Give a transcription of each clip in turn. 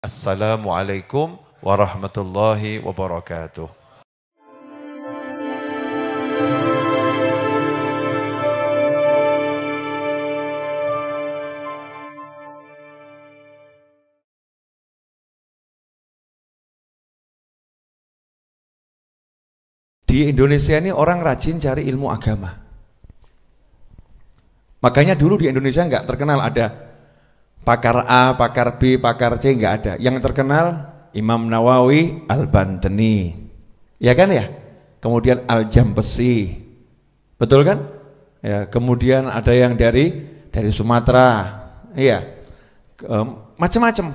Assalamualaikum warahmatullahi wabarakatuh. di Indonesia ini orang rajin cari ilmu agama. Makanya dulu di Indonesia nggak terkenal ada pakar A, pakar B, pakar C nggak ada. Yang terkenal Imam Nawawi al banteni Ya kan ya? Kemudian Al-Jambesi. Betul kan? Ya, kemudian ada yang dari dari Sumatera. Iya. macam-macam.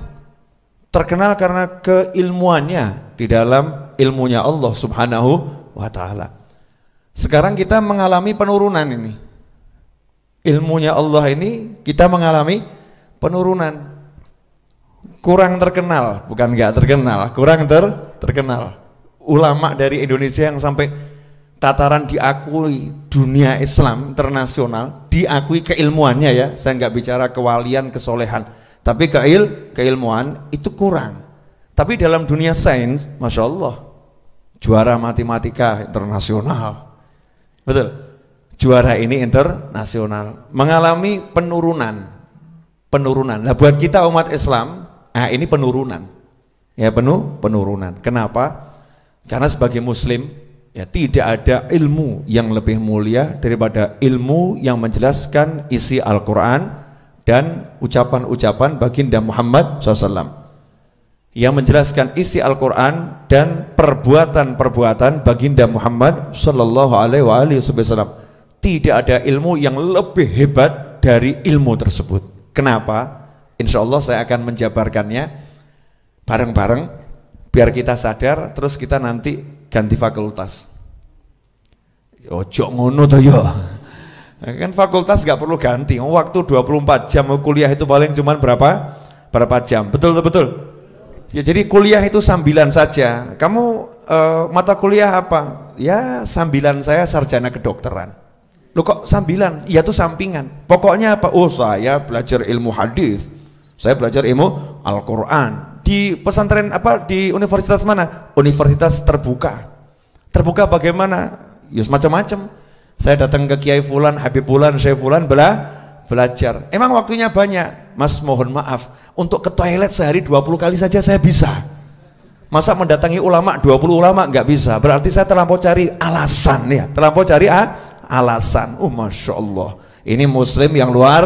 Terkenal karena keilmuannya di dalam ilmunya Allah Subhanahu wa taala. Sekarang kita mengalami penurunan ini. Ilmunya Allah ini kita mengalami penurunan kurang terkenal bukan nggak terkenal kurang ter terkenal ulama dari Indonesia yang sampai tataran diakui dunia Islam internasional diakui keilmuannya ya saya nggak bicara kewalian kesolehan tapi keil keilmuan itu kurang tapi dalam dunia sains masya Allah juara matematika internasional betul juara ini internasional mengalami penurunan penurunan. Nah buat kita umat Islam, nah ini penurunan. Ya penuh penurunan. Kenapa? Karena sebagai muslim ya tidak ada ilmu yang lebih mulia daripada ilmu yang menjelaskan isi Al-Qur'an dan ucapan-ucapan baginda Muhammad SAW yang menjelaskan isi Al-Quran dan perbuatan-perbuatan baginda Muhammad Sallallahu Alaihi Wasallam. Tidak ada ilmu yang lebih hebat dari ilmu tersebut. Kenapa? Insya Allah saya akan menjabarkannya bareng-bareng biar kita sadar terus kita nanti ganti fakultas. Ojo ngono to yo. Kan fakultas nggak perlu ganti. Oh, waktu 24 jam oh, kuliah itu paling cuman berapa? Berapa jam? Betul betul. Ya jadi kuliah itu sambilan saja. Kamu uh, mata kuliah apa? Ya sambilan saya sarjana kedokteran. Lo kok sambilan? Iya tuh sampingan. Pokoknya apa? Oh saya belajar ilmu hadis. Saya belajar ilmu Al-Quran. Di pesantren apa? Di universitas mana? Universitas terbuka. Terbuka bagaimana? Ya macam-macam. Saya datang ke Kiai Fulan, Habib Fulan, Syekh Fulan, bela belajar. Emang waktunya banyak. Mas mohon maaf, untuk ke toilet sehari 20 kali saja saya bisa. Masa mendatangi ulama 20 ulama nggak bisa. Berarti saya terlampau cari alasan ya, terlampau cari ah, alasan. Oh Masya Allah. Ini muslim yang luar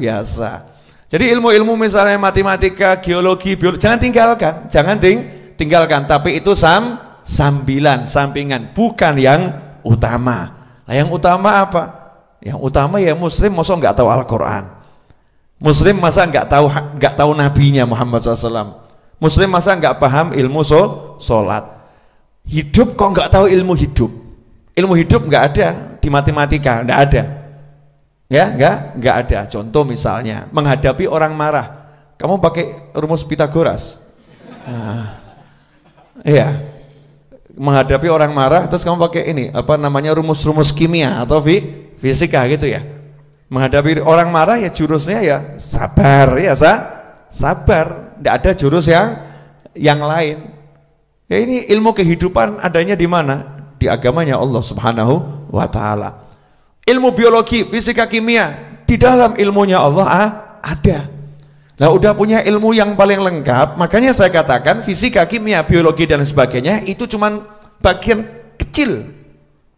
biasa. Jadi ilmu-ilmu misalnya matematika, geologi, biologi, jangan tinggalkan. Jangan ting tinggalkan. Tapi itu sam sambilan, sampingan. Bukan yang utama. Nah, yang utama apa? Yang utama ya muslim masa nggak tahu Al-Quran. Muslim masa nggak tahu nggak tahu nabinya Muhammad SAW. Muslim masa nggak paham ilmu so, solat. Hidup kok nggak tahu ilmu hidup. Ilmu hidup nggak ada di matematika, enggak ada. Ya, enggak, enggak ada. Contoh misalnya, menghadapi orang marah. Kamu pakai rumus Pitagoras. Nah, iya. Menghadapi orang marah terus kamu pakai ini, apa namanya rumus-rumus kimia atau fi fisika gitu ya. Menghadapi orang marah ya jurusnya ya sabar ya, sa sabar. Enggak ada jurus yang yang lain. Ya ini ilmu kehidupan adanya di mana? di agamanya Allah Subhanahu wa taala. Ilmu biologi, fisika kimia di dalam ilmunya Allah ah, ada. Nah, udah punya ilmu yang paling lengkap, makanya saya katakan fisika, kimia, biologi dan sebagainya itu cuman bagian kecil.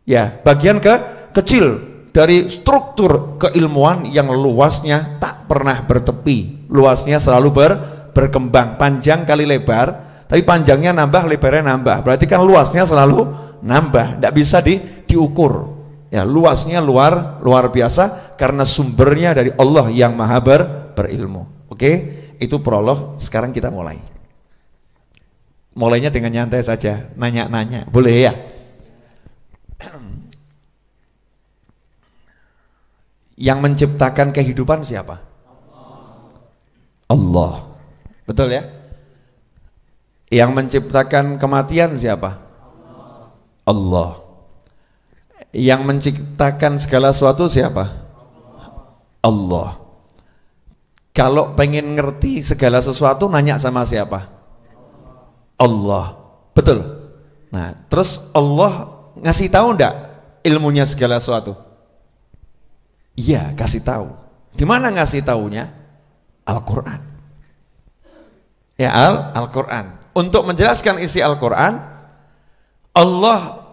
Ya, bagian ke kecil dari struktur keilmuan yang luasnya tak pernah bertepi. Luasnya selalu ber berkembang panjang kali lebar, tapi panjangnya nambah, lebarnya nambah. Berarti kan luasnya selalu nambah, tidak bisa di, diukur. Ya, luasnya luar luar biasa karena sumbernya dari Allah yang Maha ber, berilmu. Oke, itu prolog. Sekarang kita mulai. Mulainya dengan nyantai saja, nanya-nanya. Boleh ya? Yang menciptakan kehidupan siapa? Allah. Betul ya? Yang menciptakan kematian siapa? Allah. Yang menciptakan segala sesuatu siapa? Allah. Kalau pengen ngerti segala sesuatu nanya sama siapa? Allah. Betul. Nah, terus Allah ngasih tahu enggak ilmunya segala sesuatu? Iya, kasih tahu. di mana ngasih taunya? Al-Qur'an. Ya, Al-Qur'an. Untuk menjelaskan isi Al-Qur'an, Allah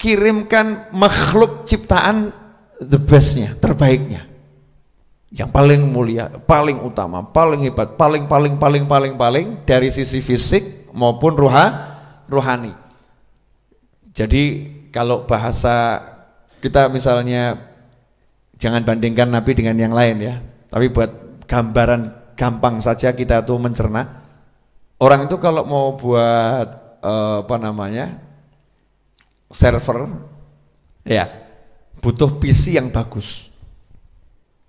kirimkan makhluk ciptaan the bestnya, terbaiknya. Yang paling mulia, paling utama, paling hebat, paling paling paling paling paling dari sisi fisik maupun ruha, ruhani. Jadi kalau bahasa kita misalnya jangan bandingkan Nabi dengan yang lain ya. Tapi buat gambaran gampang saja kita tuh mencerna. Orang itu kalau mau buat eh, apa namanya server ya butuh PC yang bagus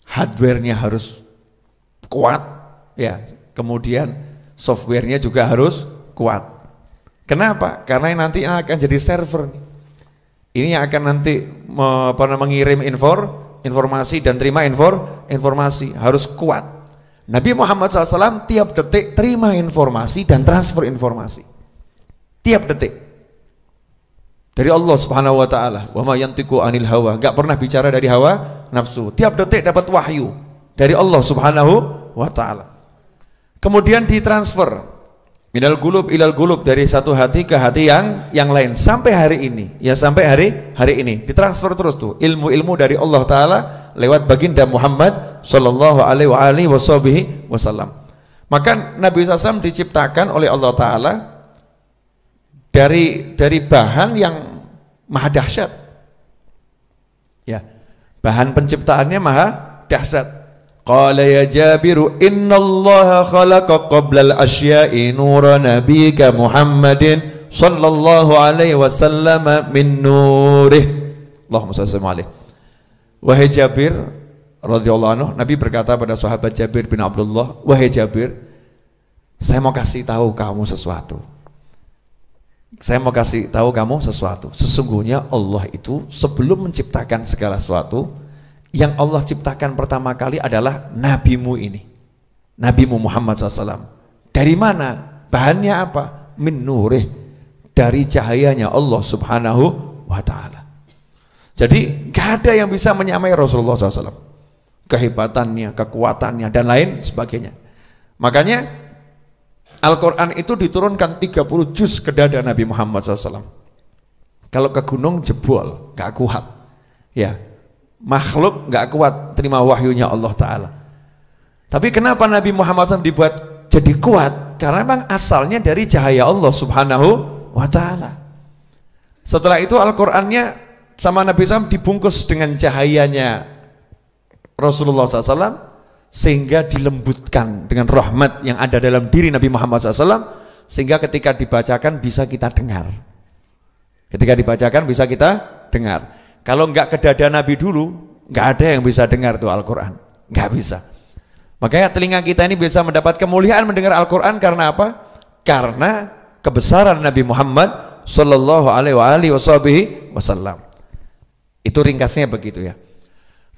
hardwarenya harus kuat ya kemudian softwarenya juga harus kuat kenapa karena nanti akan jadi server nih ini yang akan nanti me, pernah mengirim info informasi dan terima info informasi harus kuat. Nabi Muhammad SAW tiap detik terima informasi dan transfer informasi. Tiap detik dari Allah Subhanahu wa taala. Wa ma yantiqu anil hawa. Enggak pernah bicara dari hawa nafsu. Tiap detik dapat wahyu dari Allah Subhanahu wa taala. Kemudian ditransfer minal gulub ilal gulub dari satu hati ke hati yang yang lain sampai hari ini. Ya sampai hari hari ini ditransfer terus tuh ilmu-ilmu dari Allah taala lewat baginda Muhammad sallallahu alaihi wa alihi wasallam. Maka Nabi SAW diciptakan oleh Allah taala dari dari bahan yang maha dahsyat. Ya, bahan penciptaannya maha dahsyat. Qala ya Jabiru innallaha khalaqa qabla al-asya'i nura nabika Muhammadin sallallahu alaihi wasallam min nurih. Allahumma salli alaihi. Wahai Jabir radhiyallahu anhu, Nabi berkata pada sahabat Jabir bin Abdullah, "Wahai Jabir, saya mau kasih tahu kamu sesuatu." Saya mau kasih tahu kamu sesuatu. Sesungguhnya Allah itu sebelum menciptakan segala sesuatu, yang Allah ciptakan pertama kali adalah nabimu ini. Nabimu Muhammad SAW. Dari mana? Bahannya apa? Min Dari cahayanya Allah Subhanahu wa taala. Jadi gak ada yang bisa menyamai Rasulullah SAW. Kehebatannya, kekuatannya, dan lain sebagainya. Makanya Al-Quran itu diturunkan 30 juz ke dada Nabi Muhammad SAW. Kalau ke gunung jebol, gak kuat. Ya, makhluk gak kuat terima wahyunya Allah Ta'ala. Tapi kenapa Nabi Muhammad SAW dibuat jadi kuat? Karena memang asalnya dari cahaya Allah Subhanahu wa Ta'ala. Setelah itu Al-Qurannya sama Nabi SAW dibungkus dengan cahayanya Rasulullah SAW sehingga dilembutkan dengan rahmat yang ada dalam diri Nabi Muhammad SAW sehingga ketika dibacakan bisa kita dengar ketika dibacakan bisa kita dengar kalau nggak ke dada Nabi dulu nggak ada yang bisa dengar tuh Al-Quran nggak bisa makanya telinga kita ini bisa mendapat kemuliaan mendengar Al-Quran karena apa? karena kebesaran Nabi Muhammad Sallallahu itu ringkasnya begitu ya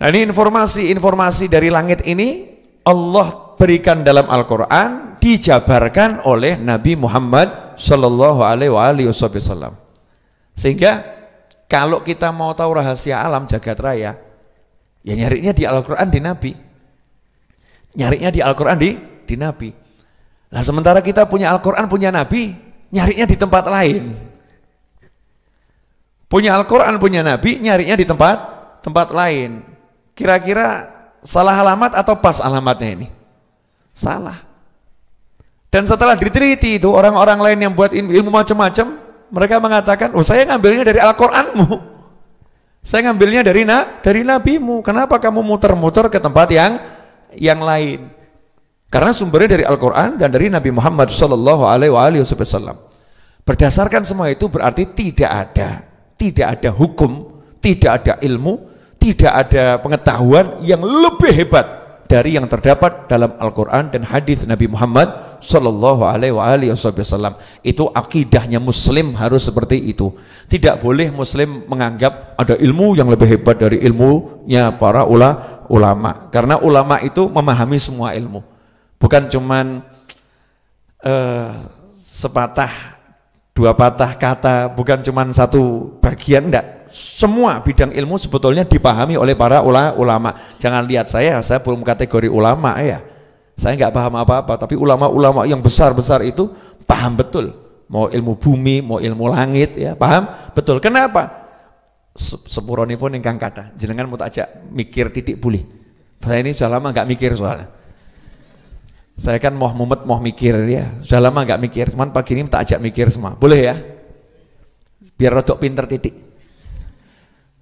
Nah ini informasi-informasi dari langit ini Allah berikan dalam Al-Quran dijabarkan oleh Nabi Muhammad Shallallahu Alaihi Wasallam. Sehingga kalau kita mau tahu rahasia alam jagat raya, ya nyarinya di Al-Quran di Nabi. Nyarinya di Al-Quran di, di Nabi. Nah sementara kita punya Al-Quran, punya Nabi, nyarinya di tempat lain. Punya Al-Quran, punya Nabi, nyarinya di tempat tempat lain. Kira-kira salah alamat atau pas alamatnya ini? Salah. Dan setelah diteliti itu orang-orang lain yang buat ilmu macam-macam, mereka mengatakan, "Oh, saya ngambilnya dari Al-Qur'anmu." Saya ngambilnya dari na, dari nabimu. Kenapa kamu muter-muter ke tempat yang yang lain? Karena sumbernya dari Al-Qur'an dan dari Nabi Muhammad Shallallahu alaihi wasallam. Berdasarkan semua itu berarti tidak ada, tidak ada hukum, tidak ada ilmu tidak ada pengetahuan yang lebih hebat dari yang terdapat dalam Al-Quran dan hadis Nabi Muhammad Sallallahu Alaihi Wasallam. Itu akidahnya Muslim harus seperti itu. Tidak boleh Muslim menganggap ada ilmu yang lebih hebat dari ilmunya para ulama. Karena ulama itu memahami semua ilmu, bukan cuman uh, sepatah dua patah kata, bukan cuman satu bagian enggak semua bidang ilmu sebetulnya dipahami oleh para ulama. Jangan lihat saya, saya belum kategori ulama ya. Saya nggak paham apa-apa, tapi ulama-ulama yang besar-besar itu paham betul. Mau ilmu bumi, mau ilmu langit ya, paham? Betul. Kenapa? Sepuroni pun yang kata. Jenengan mau ajak mikir titik pulih. Saya ini sudah lama nggak mikir soalnya. Saya kan mau mumet, mau mikir ya. Sudah lama nggak mikir, cuman pagi ini tak ajak mikir semua. Boleh ya? Biar rodok pinter titik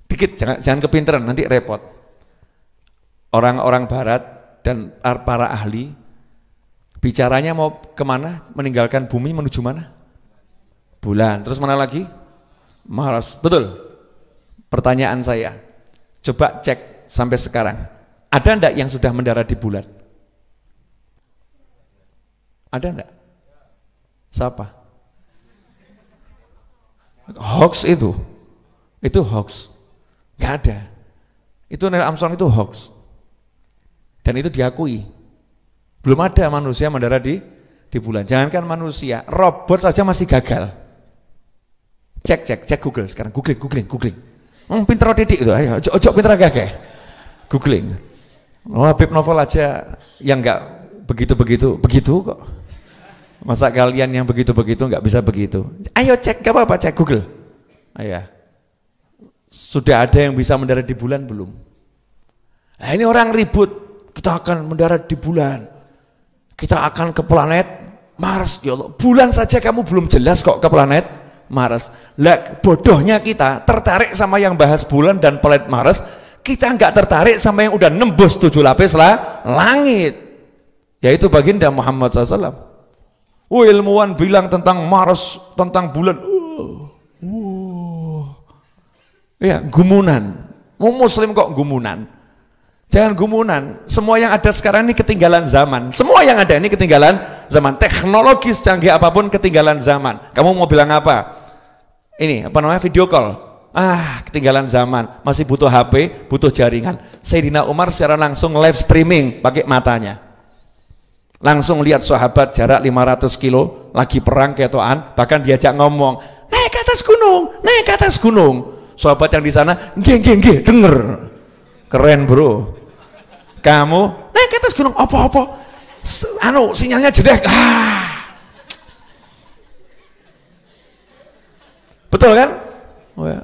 dikit jangan jangan kepinteran nanti repot orang-orang barat dan para ahli bicaranya mau kemana meninggalkan bumi menuju mana bulan terus mana lagi Mars betul pertanyaan saya coba cek sampai sekarang ada ndak yang sudah mendarat di bulan ada ndak siapa hoax itu itu hoax Gak ada. Itu Neil Armstrong itu hoax. Dan itu diakui. Belum ada manusia mendarat di di bulan. Jangankan manusia, robot saja masih gagal. Cek cek cek Google sekarang googling googling googling. Hmm, pinter didik itu, ayo ojo, ojo pinter agak kayak googling. Oh, Habib Novel aja yang nggak begitu begitu begitu kok. Masa kalian yang begitu begitu nggak bisa begitu? Ayo cek gak apa-apa cek Google. Ayo. Sudah ada yang bisa mendarat di bulan belum? Nah, ini orang ribut, kita akan mendarat di bulan. Kita akan ke planet Mars, ya Allah. Bulan saja kamu belum jelas kok ke planet Mars. Lah, bodohnya kita tertarik sama yang bahas bulan dan planet Mars, kita nggak tertarik sama yang udah nembus tujuh lapis lah langit. Yaitu baginda Muhammad SAW. Oh, ilmuwan bilang tentang Mars, tentang bulan. Uh, uh. Ya, gumunan. Mau muslim kok gumunan. Jangan gumunan. Semua yang ada sekarang ini ketinggalan zaman. Semua yang ada ini ketinggalan zaman. Teknologi secanggih apapun ketinggalan zaman. Kamu mau bilang apa? Ini apa namanya video call. Ah, ketinggalan zaman. Masih butuh HP, butuh jaringan. Sayyidina Umar secara langsung live streaming pakai matanya. Langsung lihat sahabat jarak 500 kilo, lagi perang ketuaan, bahkan diajak ngomong, naik ke atas gunung, naik ke atas gunung. Sobat yang di sana, geng-geng, geng, denger. Keren, Bro. Kamu naik ke atas gunung opo-opo. Anu, sinyalnya jelek. Ah. Betul kan? Oh, ya.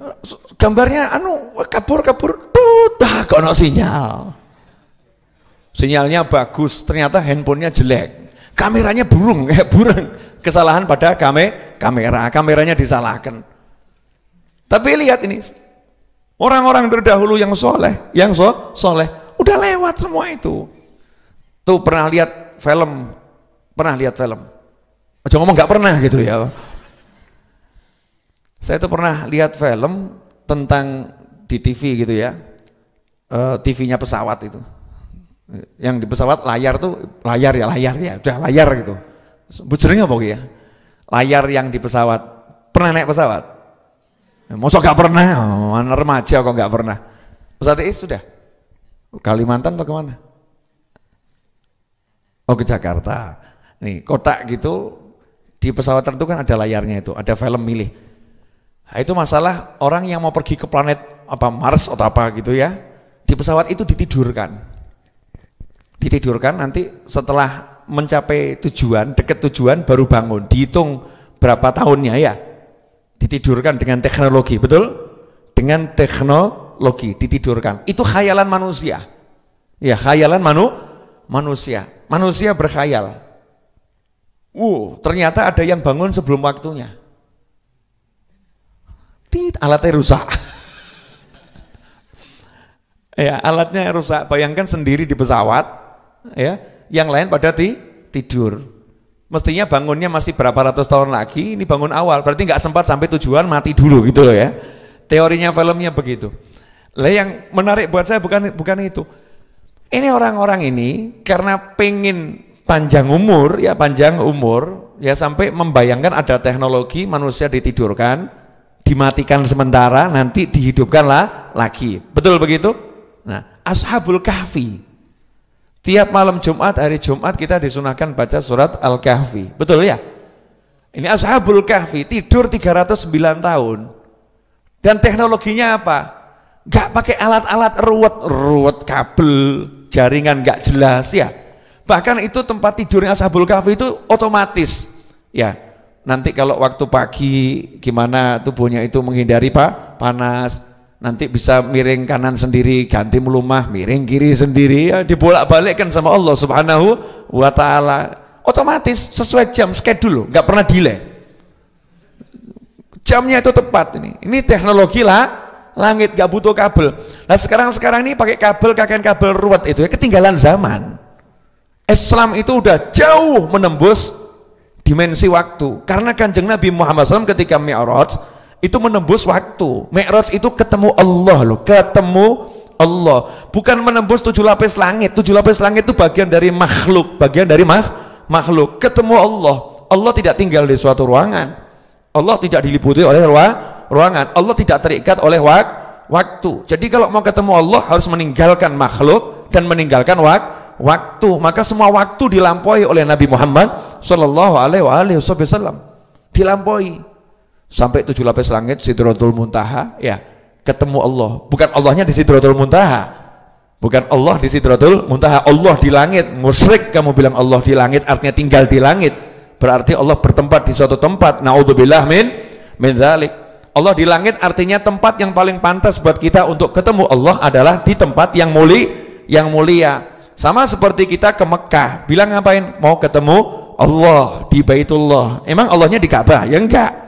Gambarnya anu kabur-kabur tuh ah, kok sinyal. Sinyalnya bagus, ternyata handphonenya jelek. Kameranya burung, eh burung. Kesalahan pada kame, kamera, kameranya disalahkan. Tapi lihat ini, orang-orang terdahulu yang soleh, yang so, soleh, udah lewat semua itu. Tuh pernah lihat film, pernah lihat film. Jangan ngomong nggak pernah gitu ya. Saya tuh pernah lihat film tentang di TV gitu ya, eh, TV-nya pesawat itu. Yang di pesawat layar tuh layar ya layar ya, udah layar gitu. Bujernya apa gitu ya? Layar yang di pesawat. Pernah naik pesawat? Masa gak pernah, mana remaja kok gak pernah. Ustaz Iis eh, sudah. Kalimantan atau kemana? Oh ke Jakarta. Nih kotak gitu di pesawat tertentu kan ada layarnya itu, ada film milih. Nah, itu masalah orang yang mau pergi ke planet apa Mars atau apa gitu ya, di pesawat itu ditidurkan. Ditidurkan nanti setelah mencapai tujuan, deket tujuan baru bangun. Dihitung berapa tahunnya ya, ditidurkan dengan teknologi, betul? Dengan teknologi ditidurkan. Itu khayalan manusia. Ya, khayalan manu manusia. Manusia berkhayal. Uh ternyata ada yang bangun sebelum waktunya. Tit, alatnya rusak. ya, alatnya rusak. Bayangkan sendiri di pesawat, ya, yang lain pada ti tidur. Mestinya bangunnya masih berapa ratus tahun lagi, ini bangun awal. Berarti nggak sempat sampai tujuan mati dulu gitu loh ya. Teorinya filmnya begitu. Lah yang menarik buat saya bukan bukan itu. Ini orang-orang ini karena pengen panjang umur ya panjang umur ya sampai membayangkan ada teknologi manusia ditidurkan, dimatikan sementara, nanti dihidupkanlah lagi. Betul begitu? Nah, Ashabul Kahfi Tiap malam Jumat, hari Jumat kita disunahkan baca surat Al-Kahfi. Betul ya? Ini Ashabul Kahfi, tidur 309 tahun. Dan teknologinya apa? Gak pakai alat-alat ruwet, ruwet kabel, jaringan gak jelas ya. Bahkan itu tempat tidurnya Ashabul Kahfi itu otomatis. Ya, nanti kalau waktu pagi gimana tubuhnya itu menghindari pak panas nanti bisa miring kanan sendiri ganti melumah miring kiri sendiri ya dibolak-balikkan sama Allah Subhanahu wa taala otomatis sesuai jam schedule nggak pernah delay jamnya itu tepat ini ini teknologi lah langit nggak butuh kabel nah sekarang sekarang ini pakai kabel kakek kabel ruwet itu ya ketinggalan zaman Islam itu udah jauh menembus dimensi waktu karena kanjeng Nabi Muhammad SAW ketika Mi'raj itu menembus waktu. Mi'raj itu ketemu Allah loh, ketemu Allah. Bukan menembus tujuh lapis langit. Tujuh lapis langit itu bagian dari makhluk, bagian dari mak makhluk. Ketemu Allah. Allah tidak tinggal di suatu ruangan. Allah tidak diliputi oleh ruangan. Allah tidak terikat oleh wak waktu. Jadi kalau mau ketemu Allah harus meninggalkan makhluk dan meninggalkan wak waktu. Maka semua waktu dilampaui oleh Nabi Muhammad Shallallahu Alaihi Wasallam. Dilampaui sampai tujuh lapis langit Sidratul Muntaha ya ketemu Allah bukan Allahnya di Sidratul Muntaha bukan Allah di Sidratul Muntaha Allah di langit musyrik kamu bilang Allah di langit artinya tinggal di langit berarti Allah bertempat di suatu tempat naudzubillah min min zalik Allah di langit artinya tempat yang paling pantas buat kita untuk ketemu Allah adalah di tempat yang muli yang mulia sama seperti kita ke Mekah bilang ngapain mau ketemu Allah di Baitullah emang Allahnya di Ka'bah ya enggak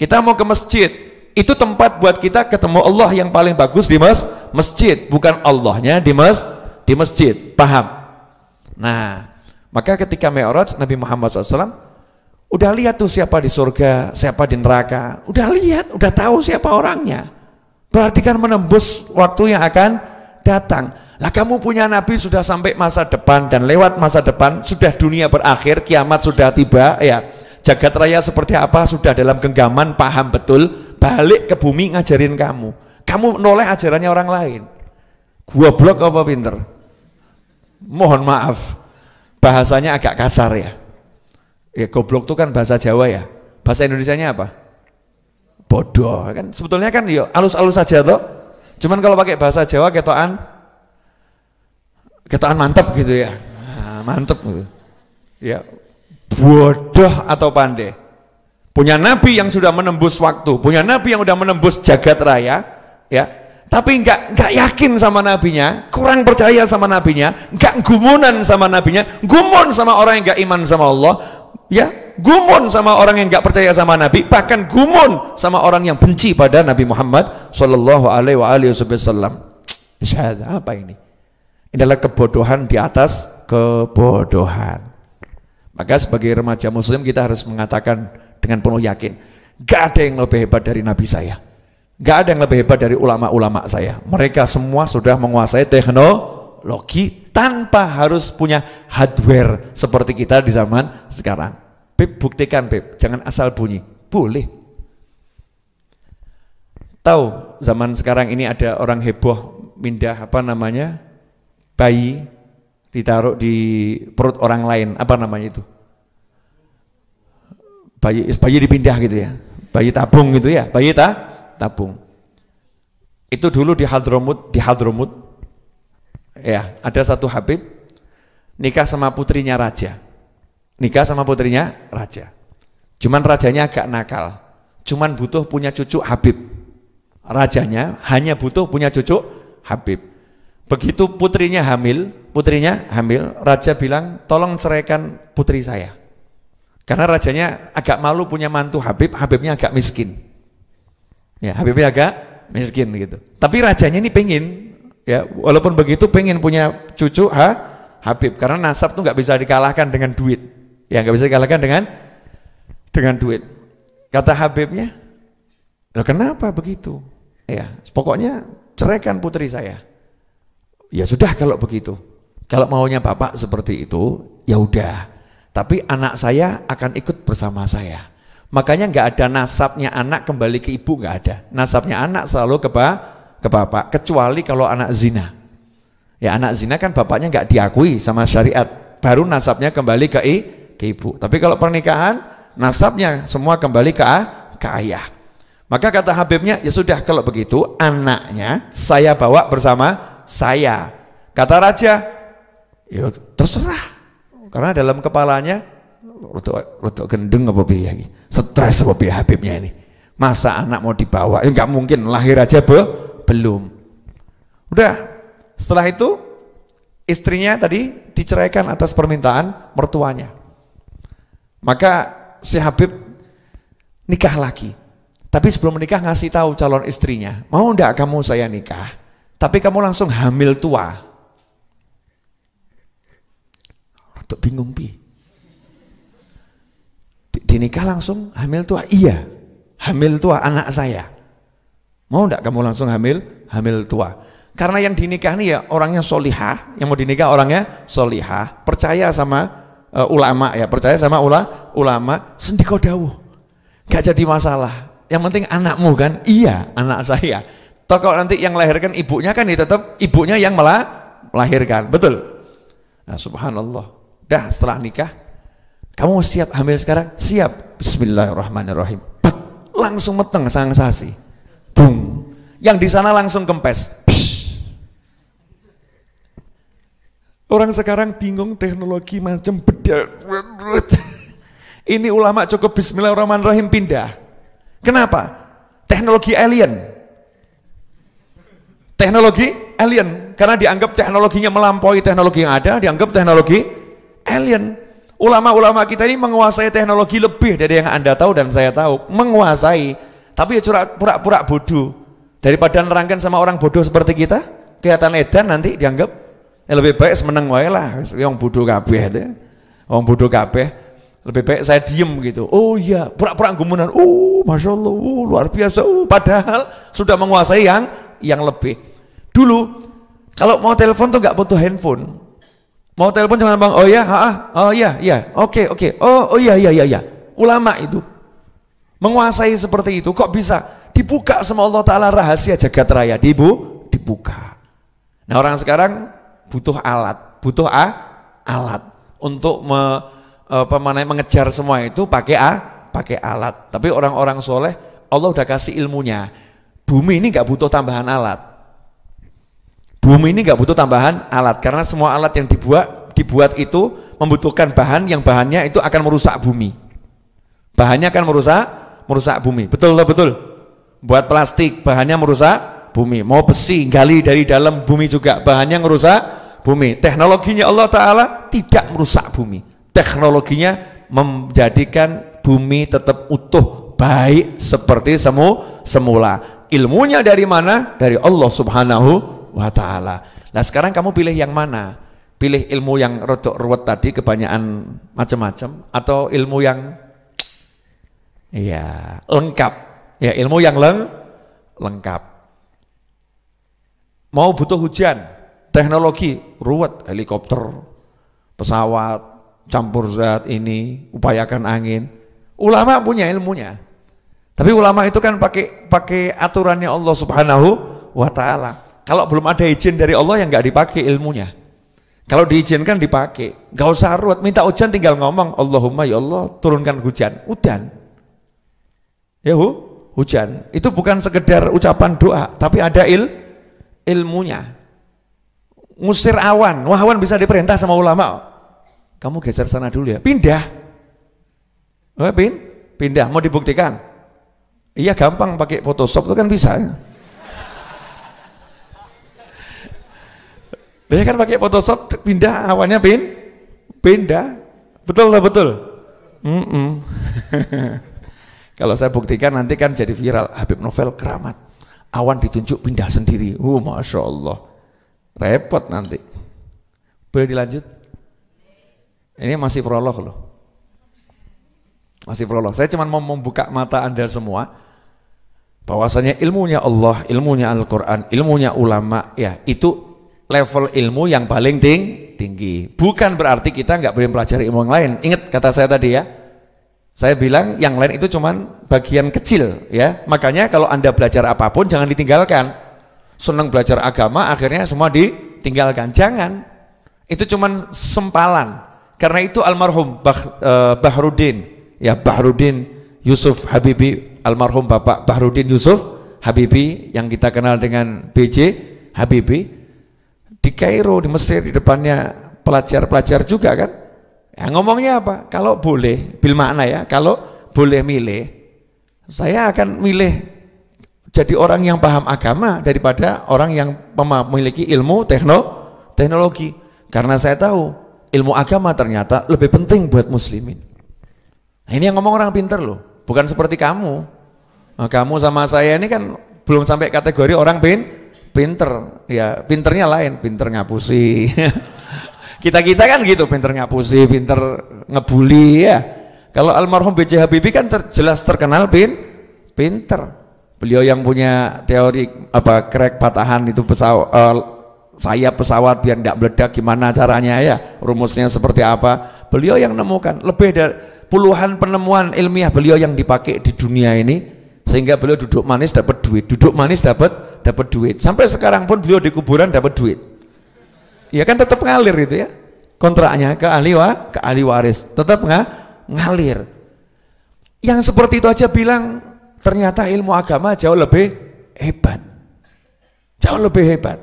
kita mau ke masjid, itu tempat buat kita ketemu Allah yang paling bagus di mas masjid, bukan Allahnya di mas di masjid. Paham? Nah, maka ketika Mi'raj Nabi Muhammad SAW udah lihat tuh siapa di surga, siapa di neraka, udah lihat, udah tahu siapa orangnya. Berarti kan menembus waktu yang akan datang. Lah kamu punya nabi sudah sampai masa depan dan lewat masa depan sudah dunia berakhir, kiamat sudah tiba ya jagat raya seperti apa sudah dalam genggaman paham betul balik ke bumi ngajarin kamu kamu noleh ajarannya orang lain gua blok apa pinter mohon maaf bahasanya agak kasar ya ya goblok tuh kan bahasa Jawa ya bahasa Indonesia nya apa bodoh kan sebetulnya kan yuk ya, alus-alus saja tuh cuman kalau pakai bahasa Jawa ketoan ketoan mantep gitu ya ah, mantep gitu ya bodoh atau pandai. Punya nabi yang sudah menembus waktu, punya nabi yang sudah menembus jagat raya, ya. Tapi enggak enggak yakin sama nabinya, kurang percaya sama nabinya, enggak gumunan sama nabinya, gumun sama orang yang enggak iman sama Allah, ya gumun sama orang yang enggak percaya sama Nabi, bahkan gumun sama orang yang benci pada Nabi Muhammad sallallahu Alaihi Wasallam. apa ini? Ini adalah kebodohan di atas kebodohan. Maka sebagai remaja muslim kita harus mengatakan dengan penuh yakin, gak ada yang lebih hebat dari nabi saya. Gak ada yang lebih hebat dari ulama-ulama saya. Mereka semua sudah menguasai teknologi tanpa harus punya hardware seperti kita di zaman sekarang. Pip, buktikan Pip, jangan asal bunyi. Boleh. Tahu zaman sekarang ini ada orang heboh mindah apa namanya? Bayi ditaruh di perut orang lain apa namanya itu bayi bayi dipindah gitu ya bayi tabung gitu ya bayi ta tabung itu dulu di Hadromut di Hadromut ya ada satu Habib nikah sama putrinya raja nikah sama putrinya raja cuman rajanya agak nakal cuman butuh punya cucu Habib rajanya hanya butuh punya cucu Habib Begitu putrinya hamil, putrinya hamil, raja bilang, "Tolong ceraikan putri saya." Karena rajanya agak malu punya mantu Habib, Habibnya agak miskin. Ya, Habibnya agak miskin gitu. Tapi rajanya ini pengen, ya walaupun begitu pengen punya cucu ha, Habib. Karena nasab tuh nggak bisa dikalahkan dengan duit. Ya nggak bisa dikalahkan dengan dengan duit. Kata Habibnya, loh kenapa begitu? Ya, pokoknya ceraikan putri saya. Ya sudah kalau begitu. Kalau maunya Bapak seperti itu, ya udah. Tapi anak saya akan ikut bersama saya. Makanya nggak ada nasabnya anak kembali ke ibu nggak ada. Nasabnya anak selalu ke, bapak, ke bapak, kecuali kalau anak zina. Ya anak zina kan bapaknya nggak diakui sama syariat. Baru nasabnya kembali ke, i, ke ibu. Tapi kalau pernikahan, nasabnya semua kembali ke, ke ayah. Maka kata Habibnya, ya sudah kalau begitu anaknya saya bawa bersama saya. Kata raja, ya terserah. Karena dalam kepalanya rotok gendeng apa biaya stres apa biaya Habibnya ini. Masa anak mau dibawa? Ya nggak mungkin lahir aja be, belum. Udah. Setelah itu istrinya tadi diceraikan atas permintaan mertuanya. Maka si Habib nikah lagi. Tapi sebelum menikah ngasih tahu calon istrinya, mau enggak kamu saya nikah? tapi kamu langsung hamil tua. Untuk bingung pi. Dinikah langsung hamil tua? Iya, hamil tua anak saya. Mau enggak kamu langsung hamil? Hamil tua. Karena yang dinikah nih ya orangnya solihah, yang mau dinikah orangnya solihah, percaya sama uh, ulama ya, percaya sama ula, ulama, sendiko dawuh. Gak jadi masalah. Yang penting anakmu kan? Iya, anak saya Toh kalau nanti yang melahirkan ibunya kan ya tetap ibunya yang malah melahirkan. Betul? Nah, subhanallah. Dah setelah nikah, kamu siap hamil sekarang? Siap. Bismillahirrahmanirrahim. Pak, langsung meteng sang sasi. Bung. Yang di sana langsung kempes. Psh. Orang sekarang bingung teknologi macam bedel. Ini ulama cukup bismillahirrahmanirrahim pindah. Kenapa? Teknologi alien teknologi alien karena dianggap teknologinya melampaui teknologi yang ada, dianggap teknologi alien. Ulama-ulama kita ini menguasai teknologi lebih dari yang Anda tahu dan saya tahu, menguasai. Tapi ya pura-pura bodoh. Daripada nerangkan sama orang bodoh seperti kita, kelihatan edan nanti dianggap ya lebih baik semeneng wae lah yang bodoh kabeh Wong bodoh kabeh lebih baik saya diem gitu oh iya pura-pura gumunan oh masya allah oh, luar biasa oh, padahal sudah menguasai yang yang lebih Dulu kalau mau telepon tuh nggak butuh handphone. Mau telepon cuma bang, oh ya, ha, ah, oh ya, ya, oke, okay, oke, okay. oh, oh ya, ya, ya, ya. Ulama itu menguasai seperti itu. Kok bisa dibuka sama Allah Taala rahasia jagat raya? Dibu, dibuka. Nah orang sekarang butuh alat, butuh a, alat untuk me, apa, mengejar semua itu pakai a, pakai alat. Tapi orang-orang soleh, Allah udah kasih ilmunya. Bumi ini nggak butuh tambahan alat Bumi ini nggak butuh tambahan alat karena semua alat yang dibuat dibuat itu membutuhkan bahan yang bahannya itu akan merusak bumi. Bahannya akan merusak merusak bumi. Betul loh betul? Buat plastik bahannya merusak bumi. Mau besi gali dari dalam bumi juga bahannya merusak bumi. Teknologinya Allah Taala tidak merusak bumi. Teknologinya menjadikan bumi tetap utuh baik seperti semu semula. Ilmunya dari mana? Dari Allah Subhanahu wa taala. Nah, sekarang kamu pilih yang mana? Pilih ilmu yang rodok ruwet tadi kebanyakan macam-macam atau ilmu yang iya, lengkap. Ya, ilmu yang leng lengkap. Mau butuh hujan, teknologi ruwet, helikopter, pesawat, campur zat ini, upayakan angin. Ulama punya ilmunya. Tapi ulama itu kan pakai pakai aturannya Allah Subhanahu wa taala. Kalau belum ada izin dari Allah yang nggak dipakai ilmunya. Kalau diizinkan dipakai, nggak usah ruwet, minta hujan tinggal ngomong, Allahumma ya Allah turunkan hujan, hujan. Ya hu, hujan. Itu bukan sekedar ucapan doa, tapi ada il ilmunya. Musir awan, wah awan bisa diperintah sama ulama. Kamu geser sana dulu ya, pindah. Eh, pindah. Mau dibuktikan? Iya gampang pakai Photoshop itu kan bisa. Ya. Dia kan pakai Photoshop pindah awannya pin, pindah. Betul lah betul. Mm -mm. Kalau saya buktikan nanti kan jadi viral Habib Novel keramat. Awan ditunjuk pindah sendiri. Uh, masya Allah. Repot nanti. Boleh dilanjut? Ini masih prolog loh. Masih prolog. Saya cuma mau membuka mata Anda semua bahwasanya ilmunya Allah, ilmunya Al-Qur'an, ilmunya ulama ya itu level ilmu yang paling ting tinggi. Bukan berarti kita nggak boleh pelajari ilmu yang lain. Ingat kata saya tadi ya. Saya bilang yang lain itu cuman bagian kecil ya. Makanya kalau Anda belajar apapun jangan ditinggalkan. Senang belajar agama akhirnya semua ditinggalkan. Jangan. Itu cuman sempalan. Karena itu almarhum bah, eh, Bahrudin ya Bahruddin Yusuf Habibi almarhum Bapak Bahruddin Yusuf Habibi yang kita kenal dengan BJ Habibi di Kairo, di Mesir, di depannya pelajar-pelajar juga kan. Ya, ngomongnya apa? Kalau boleh, bil makna ya, kalau boleh milih, saya akan milih jadi orang yang paham agama daripada orang yang memiliki ilmu tekno, teknologi. Karena saya tahu ilmu agama ternyata lebih penting buat muslimin. Nah, ini yang ngomong orang pinter loh, bukan seperti kamu. Nah, kamu sama saya ini kan belum sampai kategori orang pin pinter ya pinternya lain pinter ngapusi kita kita kan gitu pinter ngapusi pinter ngebully ya kalau almarhum B.J. Habibie kan ter, jelas terkenal pin pinter beliau yang punya teori apa crack patahan itu pesawat uh, eh, sayap pesawat biar tidak meledak gimana caranya ya rumusnya seperti apa beliau yang nemukan lebih dari puluhan penemuan ilmiah beliau yang dipakai di dunia ini sehingga beliau duduk manis dapat duit duduk manis dapat dapat duit sampai sekarang pun beliau di kuburan dapat duit ya kan tetap ngalir itu ya kontraknya ke ahli wa, ke ahli waris tetap nggak ngalir yang seperti itu aja bilang ternyata ilmu agama jauh lebih hebat jauh lebih hebat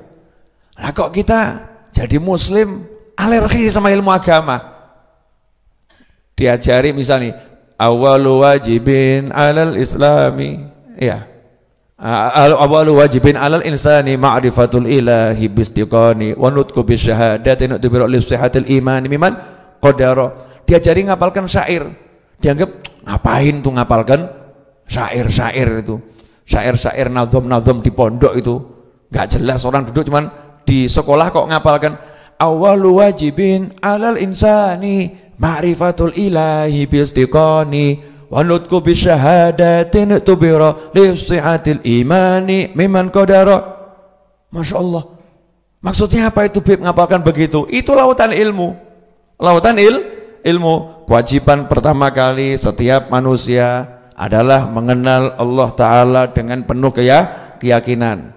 lah kok kita jadi muslim alergi sama ilmu agama diajari misalnya Awal wajibin alal islami ya Awal wajibin alal insani ma'rifatul ilahi bistiqani wa nutku bisyahadati nu'tibiru li sihatil iman miman qadara diajari ngapalkan syair dianggap ngapain tuh ngapalkan syair-syair itu syair-syair nazom-nazom di pondok itu gak jelas orang duduk cuman di sekolah kok ngapalkan Awal wajibin alal insani ma'rifatul ilahi biistiqani ونطق بشهادات tubira لصحة الإيمان ممن قدر Masya Allah Maksudnya apa itu Bib ngapakan begitu? Itu lautan ilmu Lautan il, ilmu Kewajiban pertama kali setiap manusia adalah mengenal Allah Ta'ala dengan penuh ya, keyakinan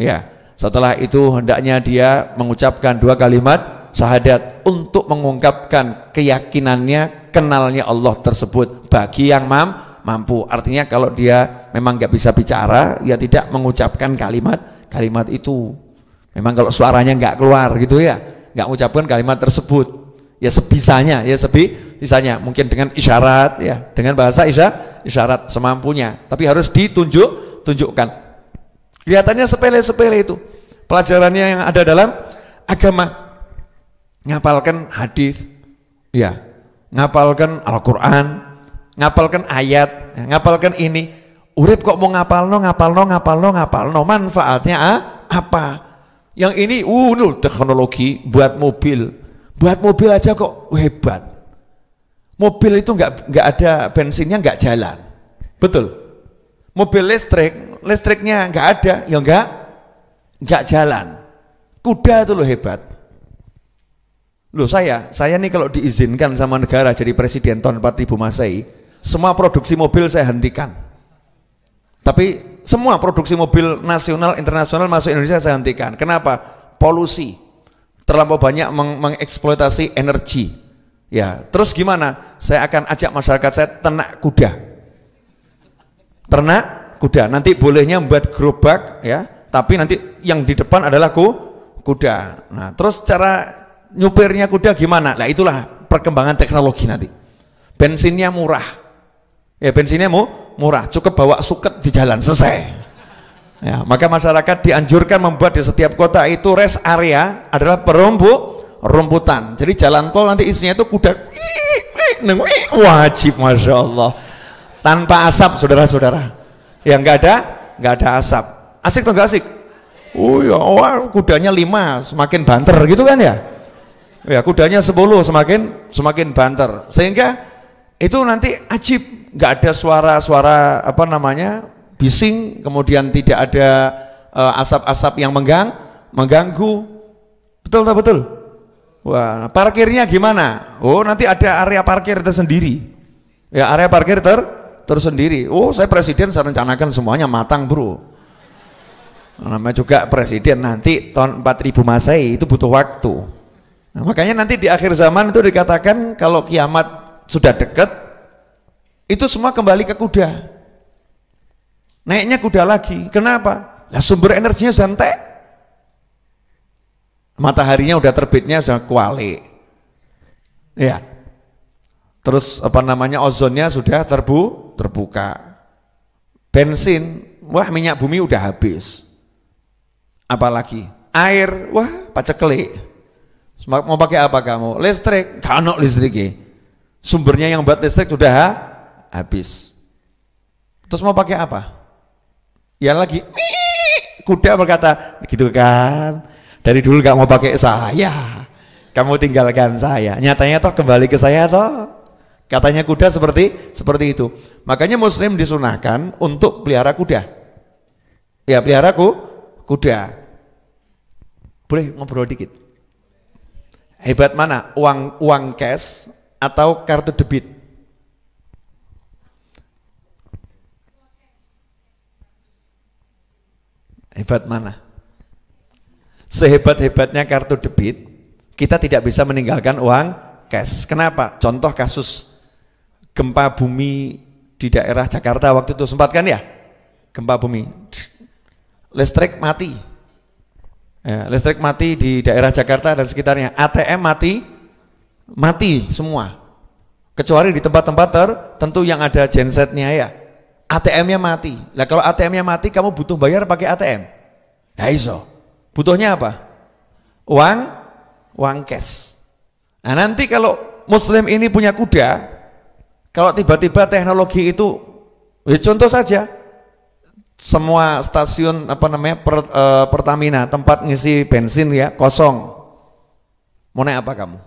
Ya, setelah itu hendaknya dia mengucapkan dua kalimat syahadat untuk mengungkapkan keyakinannya kenalnya Allah tersebut bagi yang mam, mampu artinya kalau dia memang nggak bisa bicara ya tidak mengucapkan kalimat kalimat itu memang kalau suaranya nggak keluar gitu ya nggak mengucapkan kalimat tersebut ya sebisanya ya sebi sisanya mungkin dengan isyarat ya dengan bahasa isya, isyarat semampunya tapi harus ditunjuk tunjukkan kelihatannya sepele-sepele itu pelajarannya yang ada dalam agama ngapalkan hadis, ya, ngapalkan Al-Qur'an, ngapalkan ayat, ngapalkan ini. Urip kok mau ngapalno, ngapalno, ngapalno, ngapalno. Manfaatnya ah, apa? Yang ini uh nul, teknologi buat mobil. Buat mobil aja kok hebat. Mobil itu nggak nggak ada bensinnya nggak jalan. Betul. Mobil listrik, listriknya nggak ada, ya nggak nggak jalan. Kuda itu loh hebat. Loh saya, saya nih kalau diizinkan sama negara jadi presiden tahun 4000 Masehi, semua produksi mobil saya hentikan. Tapi semua produksi mobil nasional, internasional masuk Indonesia saya hentikan. Kenapa? Polusi. Terlampau banyak meng mengeksploitasi energi. Ya, terus gimana? Saya akan ajak masyarakat saya ternak kuda. Ternak kuda. Nanti bolehnya buat gerobak ya, tapi nanti yang di depan adalah ku, kuda. Nah, terus cara nyupirnya kuda gimana? Nah itulah perkembangan teknologi nanti. Bensinnya murah. Ya bensinnya mu, murah, cukup bawa suket di jalan, selesai. Ya, maka masyarakat dianjurkan membuat di setiap kota itu rest area adalah perumbu rumputan. Jadi jalan tol nanti isinya itu kuda wajib masya Allah tanpa asap saudara-saudara yang nggak ada nggak ada asap asik atau nggak asik oh ya kudanya lima semakin banter gitu kan ya ya kudanya 10 semakin semakin banter sehingga itu nanti ajib nggak ada suara-suara apa namanya bising kemudian tidak ada e, asap-asap uh, yang menggang mengganggu betul tak betul wah nah, parkirnya gimana oh nanti ada area parkir tersendiri ya area parkir ter tersendiri oh saya presiden saya rencanakan semuanya matang bro nah, namanya juga presiden nanti tahun 4000 masehi itu butuh waktu Nah, makanya nanti di akhir zaman itu dikatakan kalau kiamat sudah dekat, itu semua kembali ke kuda. Naiknya kuda lagi. Kenapa? Nah sumber energinya santai. Mataharinya udah terbitnya sudah kuali. Ya. Terus apa namanya ozonnya sudah terbu terbuka. Bensin, wah minyak bumi udah habis apalagi air wah pacekelik. Mau pakai apa kamu? Listrik, kanok listriknya. Sumbernya yang buat listrik sudah ha? habis. Terus mau pakai apa? Ya lagi kuda berkata, gitu kan? Dari dulu gak mau pakai saya. Kamu tinggalkan saya. Nyatanya toh kembali ke saya toh. Katanya kuda seperti seperti itu. Makanya muslim disunahkan untuk pelihara kuda. Ya pelihara ku, kuda. Boleh ngobrol dikit? Hebat mana? Uang uang cash atau kartu debit? Hebat mana? Sehebat-hebatnya kartu debit, kita tidak bisa meninggalkan uang cash. Kenapa? Contoh kasus gempa bumi di daerah Jakarta waktu itu sempatkan ya? Gempa bumi. Listrik mati. Ya, listrik mati di daerah Jakarta dan sekitarnya. ATM mati, mati semua. Kecuali di tempat-tempat tertentu yang ada gensetnya ya. ATM-nya mati. Lah kalau ATM-nya mati kamu butuh bayar pakai ATM. Nah iso. Butuhnya apa? Uang, uang cash. Nah nanti kalau muslim ini punya kuda, kalau tiba-tiba teknologi itu, ya contoh saja, semua stasiun apa namanya per, e, Pertamina tempat ngisi bensin ya kosong. Mau naik apa kamu?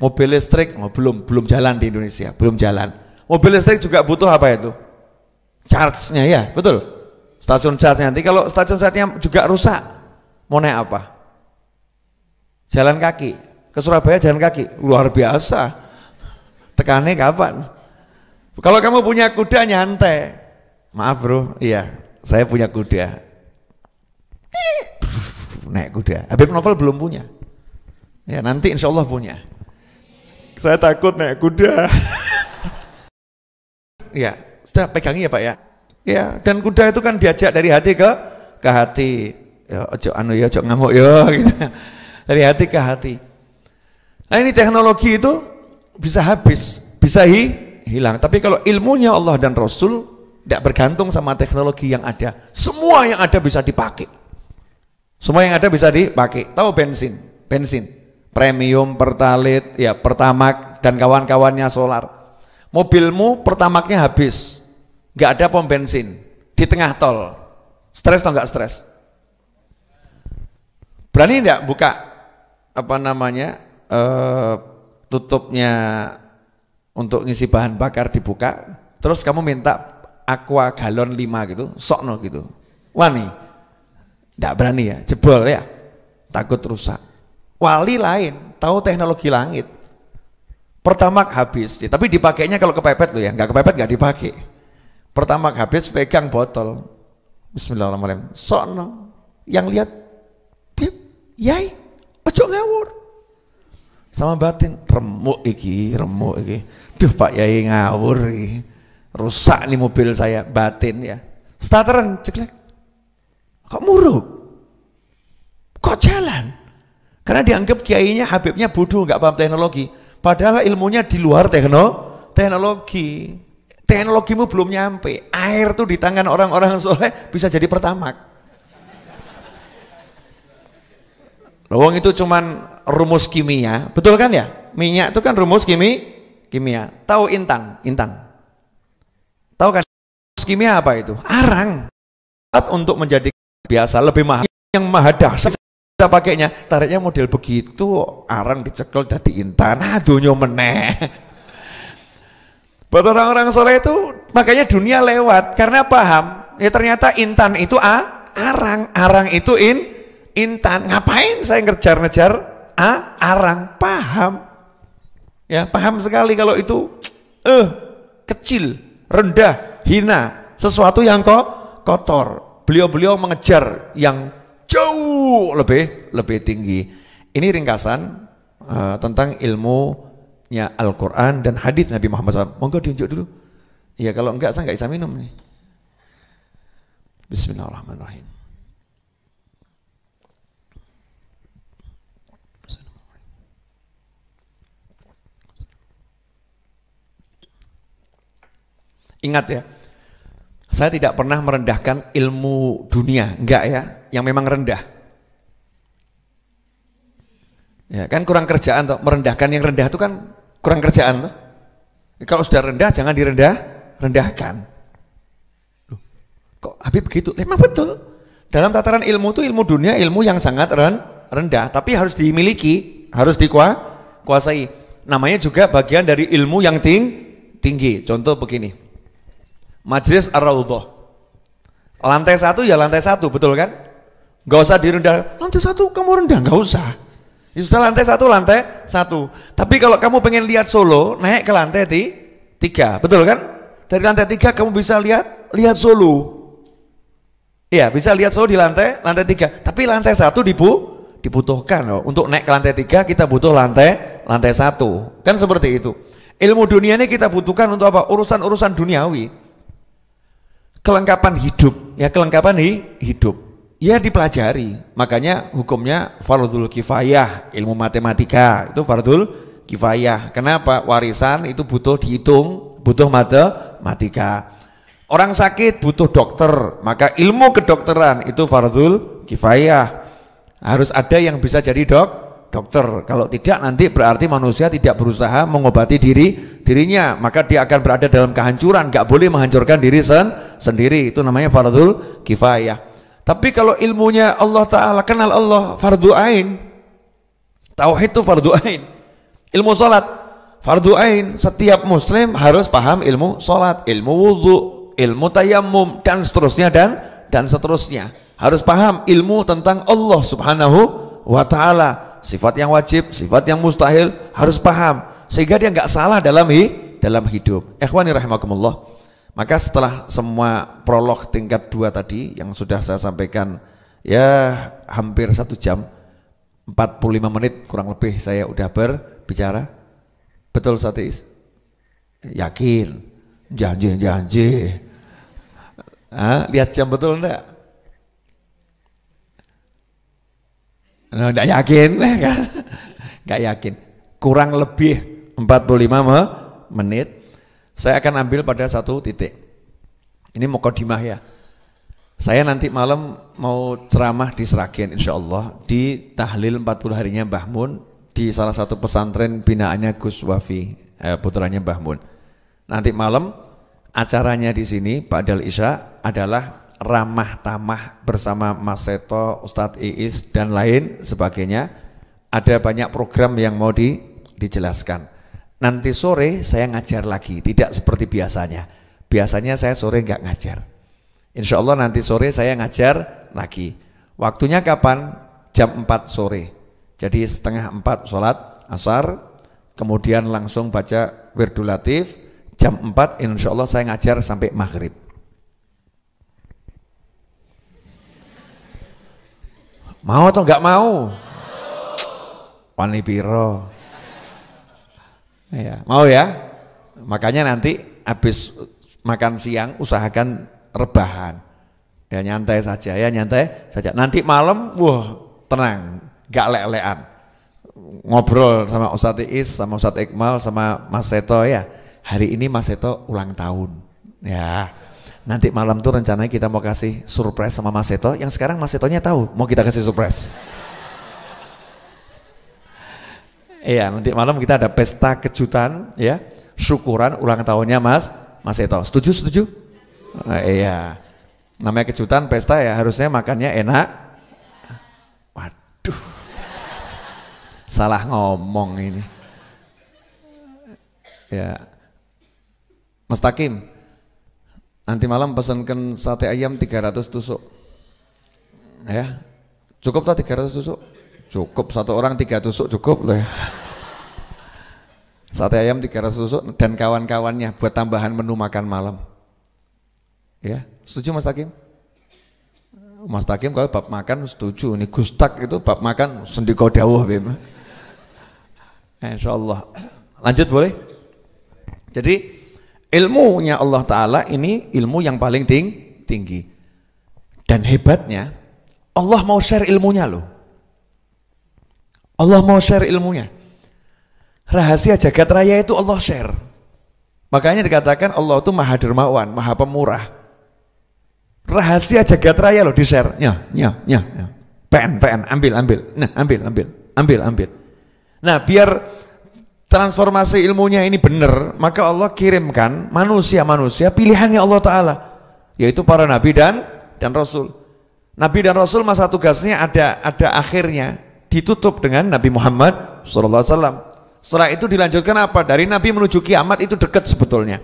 Mobil listrik oh, belum belum jalan di Indonesia, belum jalan. Mobil listrik juga butuh apa itu? Charge-nya ya, betul. Stasiun charge nya nanti kalau stasiun charge-nya juga rusak, mau naik apa? Jalan kaki. Ke Surabaya jalan kaki. Luar biasa. Tekannya kapan? Kalau kamu punya kuda nyantai, Maaf bro, iya, saya punya kuda. Naik kuda. Habib Novel belum punya. Ya nanti insya Allah punya. Saya takut naik kuda. ya, sudah pegangi ya Pak ya. Ya, dan kuda itu kan diajak dari hati ke ke hati. Ya, ojo anu ya, ojo ngamuk ya gitu. Dari hati ke hati. Nah, ini teknologi itu bisa habis, bisa hi, hilang. Tapi kalau ilmunya Allah dan Rasul tidak bergantung sama teknologi yang ada. Semua yang ada bisa dipakai. Semua yang ada bisa dipakai. Tahu bensin, bensin, premium, pertalit, ya pertamak dan kawan-kawannya solar. Mobilmu pertamaknya habis, nggak ada pom bensin di tengah tol. Stres atau nggak stres? Berani nggak buka apa namanya uh, tutupnya untuk ngisi bahan bakar dibuka, terus kamu minta aqua galon 5 gitu, sokno gitu. Wani. Tidak berani ya, jebol ya. Takut rusak. Wali lain, tahu teknologi langit. Pertama habis, tapi dipakainya kalau kepepet lo ya, nggak kepepet nggak dipakai. Pertama habis pegang botol. Bismillahirrahmanirrahim. Sokno. Yang lihat pip, yai, ojo ngawur sama batin remuk iki remuk iki duh pak yai ngawur iki rusak nih mobil saya batin ya starteran ceklek kok murup kok jalan karena dianggap kiainya Habibnya bodoh nggak paham teknologi padahal ilmunya di luar tekno teknologi teknologimu belum nyampe air tuh di tangan orang-orang soleh bisa jadi pertama uang itu cuman rumus kimia, betul kan ya? Minyak itu kan rumus kimia kimia. Tahu intan, intan. Tahu kan kimia apa itu? Arang. Alat untuk menjadi biasa lebih mahal. Yang mahal dahsyat kita pakainya. Tariknya model begitu, arang dicekel jadi intan. Nah, meneh. Buat orang-orang soleh itu makanya dunia lewat karena paham ya ternyata intan itu a arang arang itu in intan ngapain saya ngejar-ngejar a arang paham ya paham sekali kalau itu eh uh, kecil rendah, hina, sesuatu yang kok kotor. Beliau-beliau mengejar yang jauh lebih lebih tinggi. Ini ringkasan uh, tentang ilmunya Al-Qur'an dan hadis Nabi Muhammad SAW. Monggo diunjuk dulu. Ya kalau enggak saya enggak bisa minum nih. Bismillahirrahmanirrahim. Ingat ya, saya tidak pernah merendahkan ilmu dunia, enggak ya, yang memang rendah. Ya, kan kurang kerjaan toh, merendahkan yang rendah itu kan kurang kerjaan toh. Kalau sudah rendah jangan direndah, rendahkan. Loh, kok Habib begitu? Memang betul. Dalam tataran ilmu itu ilmu dunia, ilmu yang sangat rendah, tapi harus dimiliki, harus dikuasai. Namanya juga bagian dari ilmu yang ting, tinggi. Contoh begini. Majelis Ar-Raudhah. Lantai satu ya lantai satu, betul kan? Gak usah direndah. Lantai satu kamu rendah, gak usah. Ya sudah lantai satu, lantai satu. Tapi kalau kamu pengen lihat Solo, naik ke lantai di tiga, betul kan? Dari lantai tiga kamu bisa lihat, lihat Solo. Iya, bisa lihat Solo di lantai, lantai tiga. Tapi lantai satu dibu, dibutuhkan loh. Untuk naik ke lantai tiga kita butuh lantai, lantai satu. Kan seperti itu. Ilmu dunia ini kita butuhkan untuk apa? Urusan-urusan duniawi kelengkapan hidup ya kelengkapan hidup ya dipelajari makanya hukumnya fardul kifayah ilmu matematika itu fardul kifayah kenapa warisan itu butuh dihitung butuh matematika orang sakit butuh dokter maka ilmu kedokteran itu fardul kifayah harus ada yang bisa jadi dok dokter. Kalau tidak nanti berarti manusia tidak berusaha mengobati diri dirinya, maka dia akan berada dalam kehancuran, Gak boleh menghancurkan diri sen sendiri. Itu namanya fardul kifayah. Tapi kalau ilmunya Allah Ta'ala, kenal Allah fardu ain. Tauhid itu fardu ain. Ilmu salat fardu ain. Setiap muslim harus paham ilmu salat, ilmu wudhu, ilmu tayammum dan seterusnya dan dan seterusnya. Harus paham ilmu tentang Allah Subhanahu wa taala sifat yang wajib, sifat yang mustahil harus paham sehingga dia nggak salah dalam hi, dalam hidup. Ikhwani rahimakumullah. Maka setelah semua prolog tingkat dua tadi yang sudah saya sampaikan ya hampir satu jam 45 menit kurang lebih saya udah berbicara. Betul Satis? Yakin. Janji, janji. Ah, lihat jam betul enggak? Nggak yakin, kan? yakin. Kurang lebih 45 menit, saya akan ambil pada satu titik. Ini mukodimah ya. Saya nanti malam mau ceramah di Seragen insya Allah di tahlil 40 harinya Mbah Mun di salah satu pesantren binaannya Gus Wafi eh, putranya Mbah Mun. Nanti malam acaranya di sini Pak Dal Isya adalah ramah tamah bersama Mas Seto, Ustadz Iis dan lain sebagainya. Ada banyak program yang mau di, dijelaskan. Nanti sore saya ngajar lagi, tidak seperti biasanya. Biasanya saya sore nggak ngajar. Insya Allah nanti sore saya ngajar lagi. Waktunya kapan? Jam 4 sore. Jadi setengah 4 sholat asar, kemudian langsung baca wirdulatif, jam 4 insya Allah saya ngajar sampai maghrib. Mau atau enggak mau? Wani piro. Ya, mau ya? Makanya nanti habis makan siang usahakan rebahan. Ya nyantai saja ya, nyantai saja. Nanti malam wah tenang, enggak lelean. Ngobrol sama Ustaz Is, sama Ustaz Iqmal, sama Mas Seto ya. Hari ini Mas Seto ulang tahun. Ya. Nanti malam tuh rencananya kita mau kasih surprise sama Mas Seto. Yang sekarang Mas Setonya tahu mau kita kasih surprise. Iya, nanti malam kita ada pesta kejutan ya. Syukuran ulang tahunnya Mas Mas Seto. Setuju, setuju? Nah, iya. Namanya kejutan pesta ya harusnya makannya enak. Waduh. Salah ngomong ini. Ya. Mas Takim, Nanti malam pesankan sate ayam 300 tusuk. Ya. Cukup tuh 300 tusuk? Cukup, satu orang 3 tusuk cukup loh ya. Sate ayam 300 tusuk dan kawan-kawannya buat tambahan menu makan malam. Ya, setuju Mas Hakim? Mas Takim kalau bab makan setuju. Ini Gustak itu bab makan sendiko dawuh Bim. Insya Allah. Lanjut boleh? Jadi Ilmunya Allah Ta'ala ini ilmu yang paling ting tinggi. Dan hebatnya, Allah mau share ilmunya loh. Allah mau share ilmunya. Rahasia jagat raya itu Allah share. Makanya dikatakan Allah itu maha dermawan, maha pemurah. Rahasia jagat raya loh di share. Nyah, nyah, nyah. Nya. PN, PN, ambil, ambil. Nah, ambil, ambil. Ambil, ambil. Nah, biar transformasi ilmunya ini benar, maka Allah kirimkan manusia-manusia pilihannya Allah Ta'ala. Yaitu para nabi dan dan rasul. Nabi dan rasul masa tugasnya ada ada akhirnya ditutup dengan Nabi Muhammad SAW. Setelah itu dilanjutkan apa? Dari Nabi menuju kiamat itu dekat sebetulnya.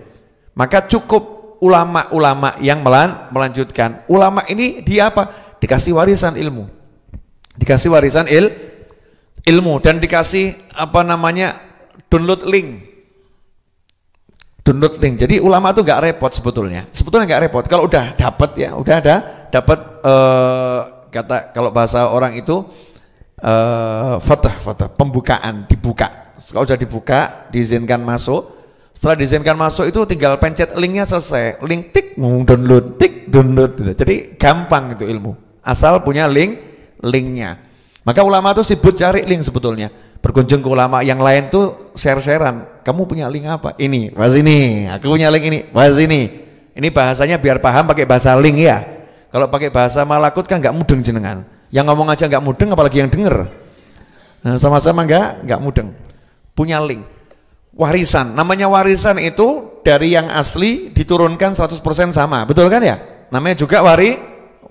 Maka cukup ulama-ulama yang melan, melanjutkan. Ulama ini di apa? Dikasih warisan ilmu. Dikasih warisan il, ilmu dan dikasih apa namanya download link. Download link. Jadi ulama tuh nggak repot sebetulnya. Sebetulnya nggak repot. Kalau udah dapat ya, udah ada dapat uh, eh, kata kalau bahasa orang itu uh, eh, fatah fatah pembukaan dibuka. Kalau sudah dibuka, diizinkan masuk. Setelah diizinkan masuk itu tinggal pencet linknya selesai. Link tik download tik download. Gitu. Jadi gampang itu ilmu. Asal punya link linknya. Maka ulama itu sibuk cari link sebetulnya. Berkunjung ke ulama yang lain tuh share-sharean. Kamu punya link apa? Ini, waz ini. Aku punya link ini, waz ini. Ini bahasanya biar paham pakai bahasa link ya. Kalau pakai bahasa malakut kan nggak mudeng jenengan. Yang ngomong aja nggak mudeng, apalagi yang denger. Nah, sama-sama nggak nggak mudeng. Punya link. Warisan, namanya warisan itu dari yang asli diturunkan 100% sama, betul kan ya? Namanya juga wari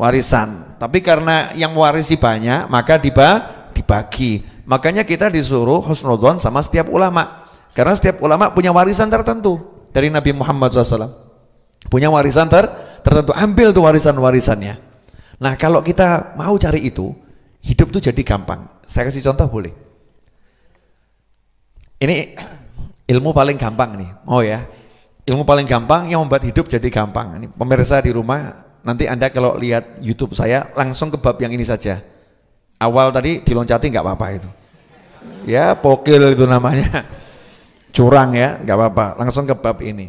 warisan. Tapi karena yang mewarisi banyak, maka diba, dibagi. Makanya kita disuruh husnudzon sama setiap ulama. Karena setiap ulama punya warisan tertentu dari Nabi Muhammad SAW. Punya warisan ter, tertentu. Ambil tuh warisan-warisannya. Nah kalau kita mau cari itu, hidup tuh jadi gampang. Saya kasih contoh boleh. Ini ilmu paling gampang nih. Oh ya, ilmu paling gampang yang membuat hidup jadi gampang. Ini pemirsa di rumah nanti Anda kalau lihat YouTube saya langsung ke bab yang ini saja. Awal tadi diloncati nggak apa-apa itu. Ya pokil itu namanya. Curang ya, nggak apa-apa. Langsung ke bab ini.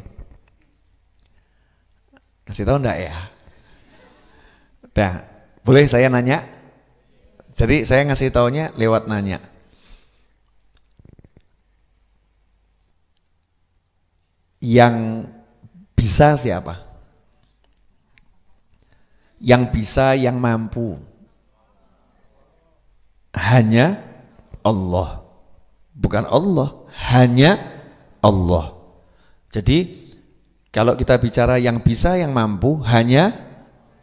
Kasih tahu enggak ya? Dah, boleh saya nanya? Jadi saya ngasih taunya lewat nanya. Yang bisa siapa? yang bisa, yang mampu. Hanya Allah. Bukan Allah, hanya Allah. Jadi kalau kita bicara yang bisa, yang mampu hanya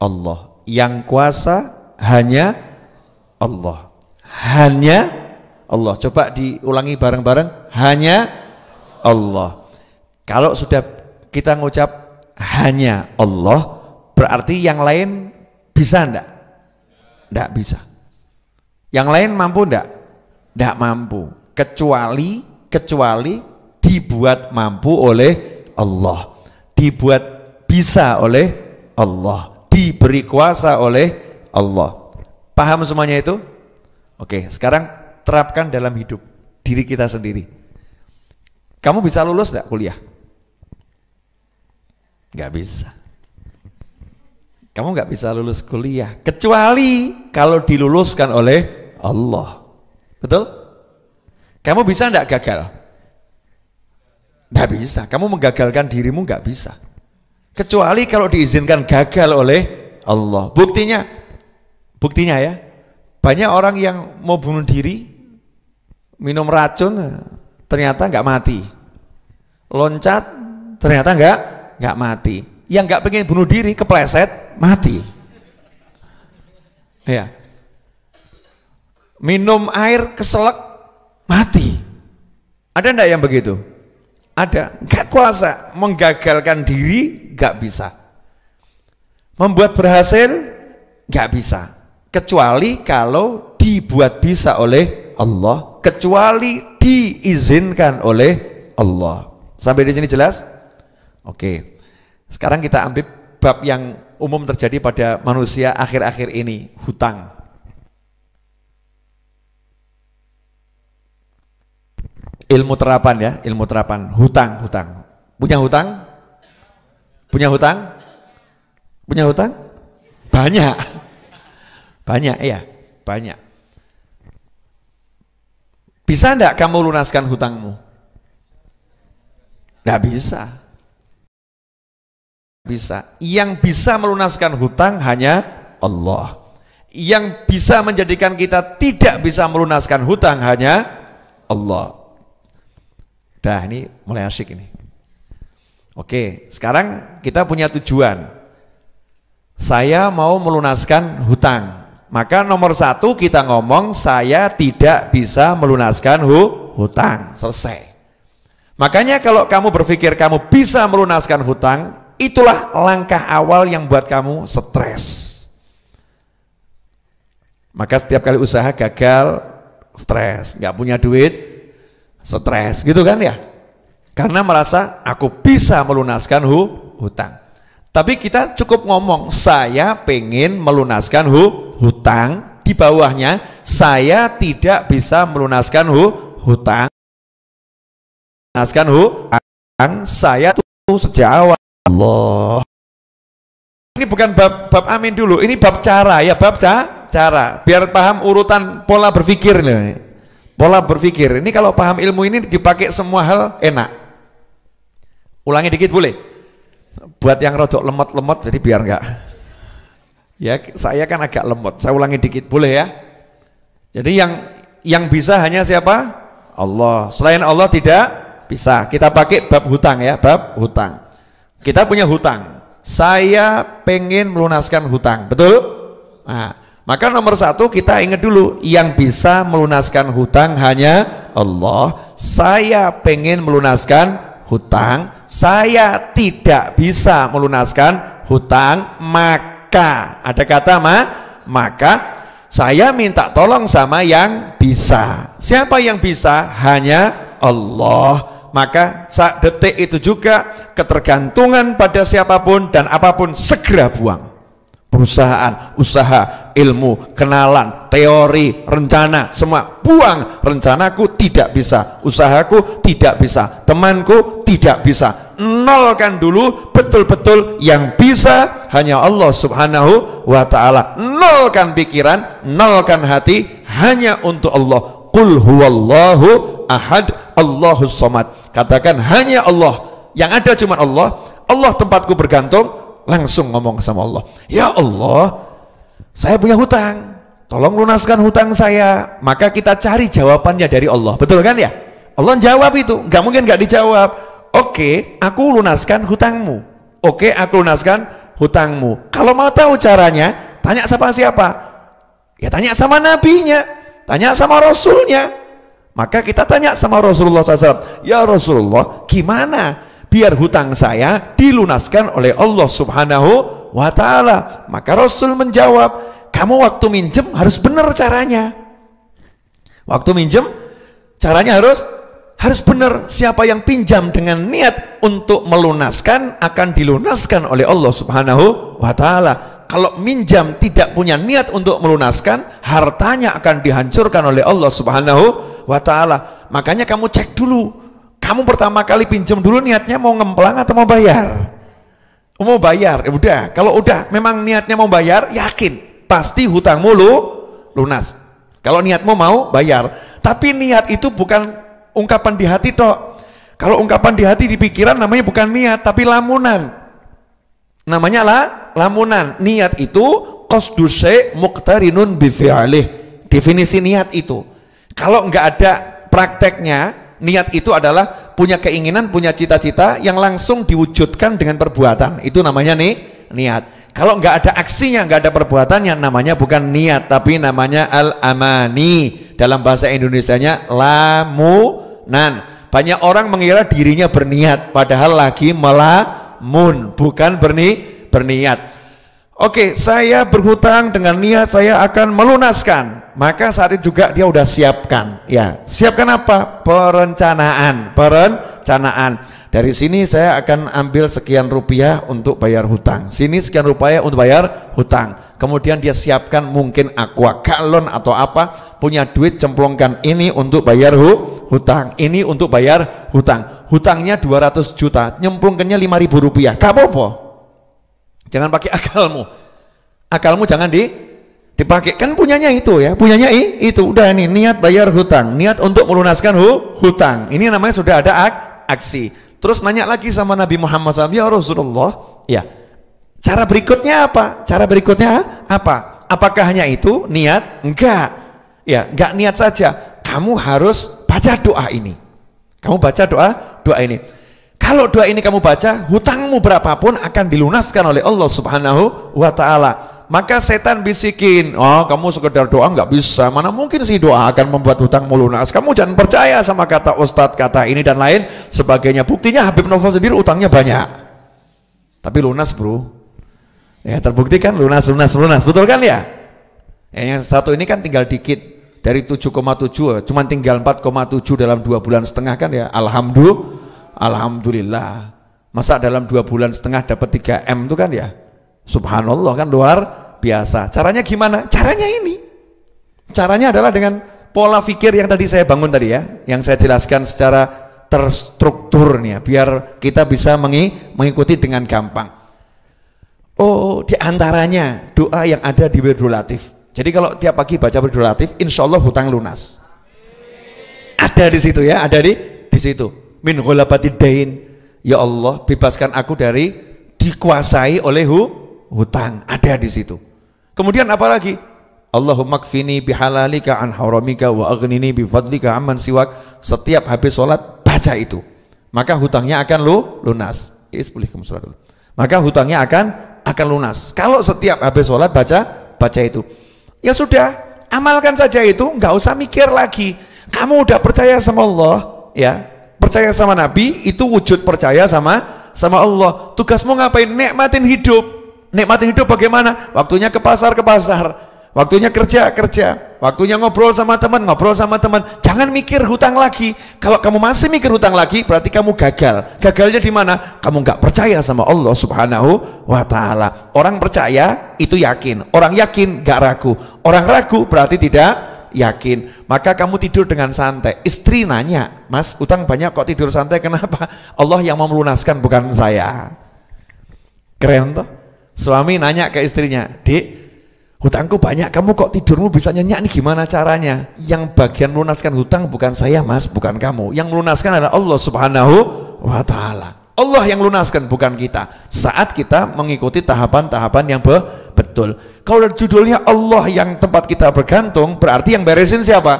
Allah. Yang kuasa hanya Allah. Hanya Allah. Coba diulangi bareng-bareng. Hanya Allah. Kalau sudah kita ngucap hanya Allah, berarti yang lain bisa ndak? Enggak bisa. Yang lain mampu ndak? Enggak mampu. Kecuali kecuali dibuat mampu oleh Allah. Dibuat bisa oleh Allah. Diberi kuasa oleh Allah. Paham semuanya itu? Oke, sekarang terapkan dalam hidup diri kita sendiri. Kamu bisa lulus enggak kuliah? Enggak bisa. Kamu nggak bisa lulus kuliah kecuali kalau diluluskan oleh Allah. Betul? Kamu bisa nggak gagal? Nggak bisa. Kamu menggagalkan dirimu nggak bisa. Kecuali kalau diizinkan gagal oleh Allah. Buktinya, buktinya ya, banyak orang yang mau bunuh diri, minum racun, ternyata nggak mati. Loncat, ternyata nggak nggak mati yang nggak pengen bunuh diri kepleset mati. Ya. Minum air keselak mati. Ada ndak yang begitu? Ada. Nggak kuasa menggagalkan diri nggak bisa. Membuat berhasil nggak bisa. Kecuali kalau dibuat bisa oleh Allah, kecuali diizinkan oleh Allah. Sampai di sini jelas? Oke. Okay. Sekarang kita ambil bab yang umum terjadi pada manusia akhir-akhir ini, hutang. Ilmu terapan ya, ilmu terapan, hutang, hutang. Punya hutang? Punya hutang? Punya hutang? Banyak. Banyak ya, banyak. Bisa enggak kamu lunaskan hutangmu? Enggak bisa. Bisa. Yang bisa melunaskan hutang hanya Allah. Yang bisa menjadikan kita tidak bisa melunaskan hutang hanya Allah. Dah ini mulai asik ini. Oke, sekarang kita punya tujuan. Saya mau melunaskan hutang. Maka nomor satu kita ngomong saya tidak bisa melunaskan hu hutang. Selesai. Makanya kalau kamu berpikir kamu bisa melunaskan hutang, Itulah langkah awal yang buat kamu stres. Maka setiap kali usaha gagal, stres. Gak punya duit, stres. Gitu kan ya? Karena merasa aku bisa melunaskan hu hutang. Tapi kita cukup ngomong, saya pengen melunaskan hu hutang. Di bawahnya, saya tidak bisa melunaskan hu hutang. Melunaskan hu hutang, saya tuh sejak awal. Allah. Ini bukan bab bab amin dulu, ini bab cara ya, bab ca cara. Biar paham urutan pola berpikir nih. Pola berpikir. Ini kalau paham ilmu ini dipakai semua hal enak. Ulangi dikit boleh. Buat yang rojok lemot-lemot jadi biar enggak. Ya, saya kan agak lemot. Saya ulangi dikit boleh ya. Jadi yang yang bisa hanya siapa? Allah. Selain Allah tidak bisa. Kita pakai bab hutang ya, bab hutang. Kita punya hutang. Saya pengen melunaskan hutang, betul? Nah, maka nomor satu kita ingat dulu yang bisa melunaskan hutang hanya Allah. Saya pengen melunaskan hutang, saya tidak bisa melunaskan hutang, maka ada kata ma, maka saya minta tolong sama yang bisa. Siapa yang bisa? Hanya Allah maka saat detik itu juga ketergantungan pada siapapun dan apapun segera buang. Perusahaan, usaha, ilmu, kenalan, teori, rencana, semua buang. Rencanaku tidak bisa, usahaku tidak bisa, temanku tidak bisa. Nolkan dulu betul-betul yang bisa hanya Allah Subhanahu wa taala. Nolkan pikiran, nolkan hati hanya untuk Allah. Qul huwallahu ahad Allahus Somad. Katakan hanya Allah. Yang ada cuma Allah. Allah tempatku bergantung. Langsung ngomong sama Allah. Ya Allah, saya punya hutang. Tolong lunaskan hutang saya. Maka kita cari jawabannya dari Allah. Betul kan ya? Allah jawab itu. Gak mungkin gak dijawab. Oke, aku lunaskan hutangmu. Oke, aku lunaskan hutangmu. Kalau mau tahu caranya, tanya sama siapa? Ya tanya sama nabinya, tanya sama rasulnya, maka kita tanya sama Rasulullah SAW, ya Rasulullah, gimana biar hutang saya dilunaskan oleh Allah Subhanahu wa Ta'ala? Maka Rasul menjawab, kamu waktu minjem harus benar caranya. Waktu minjem, caranya harus harus benar siapa yang pinjam dengan niat untuk melunaskan akan dilunaskan oleh Allah Subhanahu wa taala kalau minjam tidak punya niat untuk melunaskan, hartanya akan dihancurkan oleh Allah Subhanahu wa taala. Makanya kamu cek dulu. Kamu pertama kali pinjam dulu niatnya mau ngemplang atau mau bayar? Oh, mau bayar, ya udah. Kalau udah memang niatnya mau bayar, yakin pasti hutangmu lu lunas. Kalau niatmu mau bayar, tapi niat itu bukan ungkapan di hati toh. Kalau ungkapan di hati di pikiran namanya bukan niat tapi lamunan. Namanya lah lamunan. Niat itu kos syai' muktarinun bi Definisi niat itu. Kalau nggak ada prakteknya, niat itu adalah punya keinginan, punya cita-cita yang langsung diwujudkan dengan perbuatan. Itu namanya nih niat. Kalau nggak ada aksinya, nggak ada perbuatan, yang namanya bukan niat, tapi namanya al-amani. Dalam bahasa Indonesia-nya lamunan. Banyak orang mengira dirinya berniat, padahal lagi melamun, bukan berni berniat. Oke, saya berhutang dengan niat saya akan melunaskan. Maka saat itu juga dia sudah siapkan. Ya, siapkan apa? Perencanaan, perencanaan. Dari sini saya akan ambil sekian rupiah untuk bayar hutang. Sini sekian rupiah untuk bayar hutang. Kemudian dia siapkan mungkin aqua kalon atau apa, punya duit cemplongkan ini untuk bayar hu hutang, ini untuk bayar hutang. Hutangnya 200 juta, nyemplungkannya 5000 rupiah. Kamu apa? Jangan pakai akalmu. Akalmu jangan di dipakai. Kan punyanya itu ya, punyanya i, itu. Udah ini niat bayar hutang, niat untuk melunaskan hu, hutang. Ini namanya sudah ada ak, aksi. Terus nanya lagi sama Nabi Muhammad SAW, ya Rasulullah, ya. Cara berikutnya apa? Cara berikutnya apa? Apakah hanya itu niat? Enggak. Ya, enggak niat saja. Kamu harus baca doa ini. Kamu baca doa doa ini. Kalau doa ini kamu baca, hutangmu berapapun akan dilunaskan oleh Allah Subhanahu wa taala. Maka setan bisikin, "Oh, kamu sekedar doa nggak bisa. Mana mungkin sih doa akan membuat hutangmu lunas. Kamu jangan percaya sama kata ustadz, kata ini dan lain sebagainya." Buktinya Habib Novel sendiri utangnya banyak. Tapi lunas, Bro. Ya, terbukti kan lunas, lunas, lunas. Betul kan ya? Eh, yang satu ini kan tinggal dikit dari 7,7 cuma tinggal 4,7 dalam dua bulan setengah kan ya alhamdulillah Alhamdulillah. Masa dalam dua bulan setengah dapat 3M itu kan ya? Subhanallah kan luar biasa. Caranya gimana? Caranya ini. Caranya adalah dengan pola pikir yang tadi saya bangun tadi ya, yang saya jelaskan secara terstruktur nih ya, biar kita bisa mengi mengikuti dengan gampang. Oh, diantaranya doa yang ada di berdulatif. Jadi kalau tiap pagi baca berdulatif, insya Allah hutang lunas. Ada di situ ya, ada di di situ min ghulabatid Ya Allah, bebaskan aku dari dikuasai oleh hu, hutang. Ada di situ. Kemudian apa lagi? Allahumma kfini bihalalika an haramika wa aghnini bifadlika amman siwak. Setiap habis sholat baca itu. Maka hutangnya akan lu lunas. Is pulih kamu sholat dulu. Maka hutangnya akan akan lunas. Kalau setiap habis sholat baca baca itu. Ya sudah, amalkan saja itu, nggak usah mikir lagi. Kamu udah percaya sama Allah, ya Percaya sama Nabi itu wujud percaya sama sama Allah. Tugasmu ngapain? Nikmatin hidup. Nikmatin hidup bagaimana? Waktunya ke pasar ke pasar. Waktunya kerja, kerja. Waktunya ngobrol sama teman, ngobrol sama teman. Jangan mikir hutang lagi. Kalau kamu masih mikir hutang lagi, berarti kamu gagal. Gagalnya di mana? Kamu nggak percaya sama Allah Subhanahu wa taala. Orang percaya itu yakin. Orang yakin nggak ragu. Orang ragu berarti tidak yakin. Maka kamu tidur dengan santai. Istri nanya, Mas, utang banyak kok tidur santai, kenapa? Allah yang mau melunaskan, bukan saya. Keren toh? Suami nanya ke istrinya, Dek, hutangku banyak, kamu kok tidurmu bisa nyenyak nih gimana caranya? Yang bagian melunaskan hutang bukan saya mas, bukan kamu. Yang melunaskan adalah Allah subhanahu wa ta'ala. Allah yang lunaskan bukan kita saat kita mengikuti tahapan-tahapan yang be betul kalau judulnya Allah yang tempat kita bergantung berarti yang beresin siapa?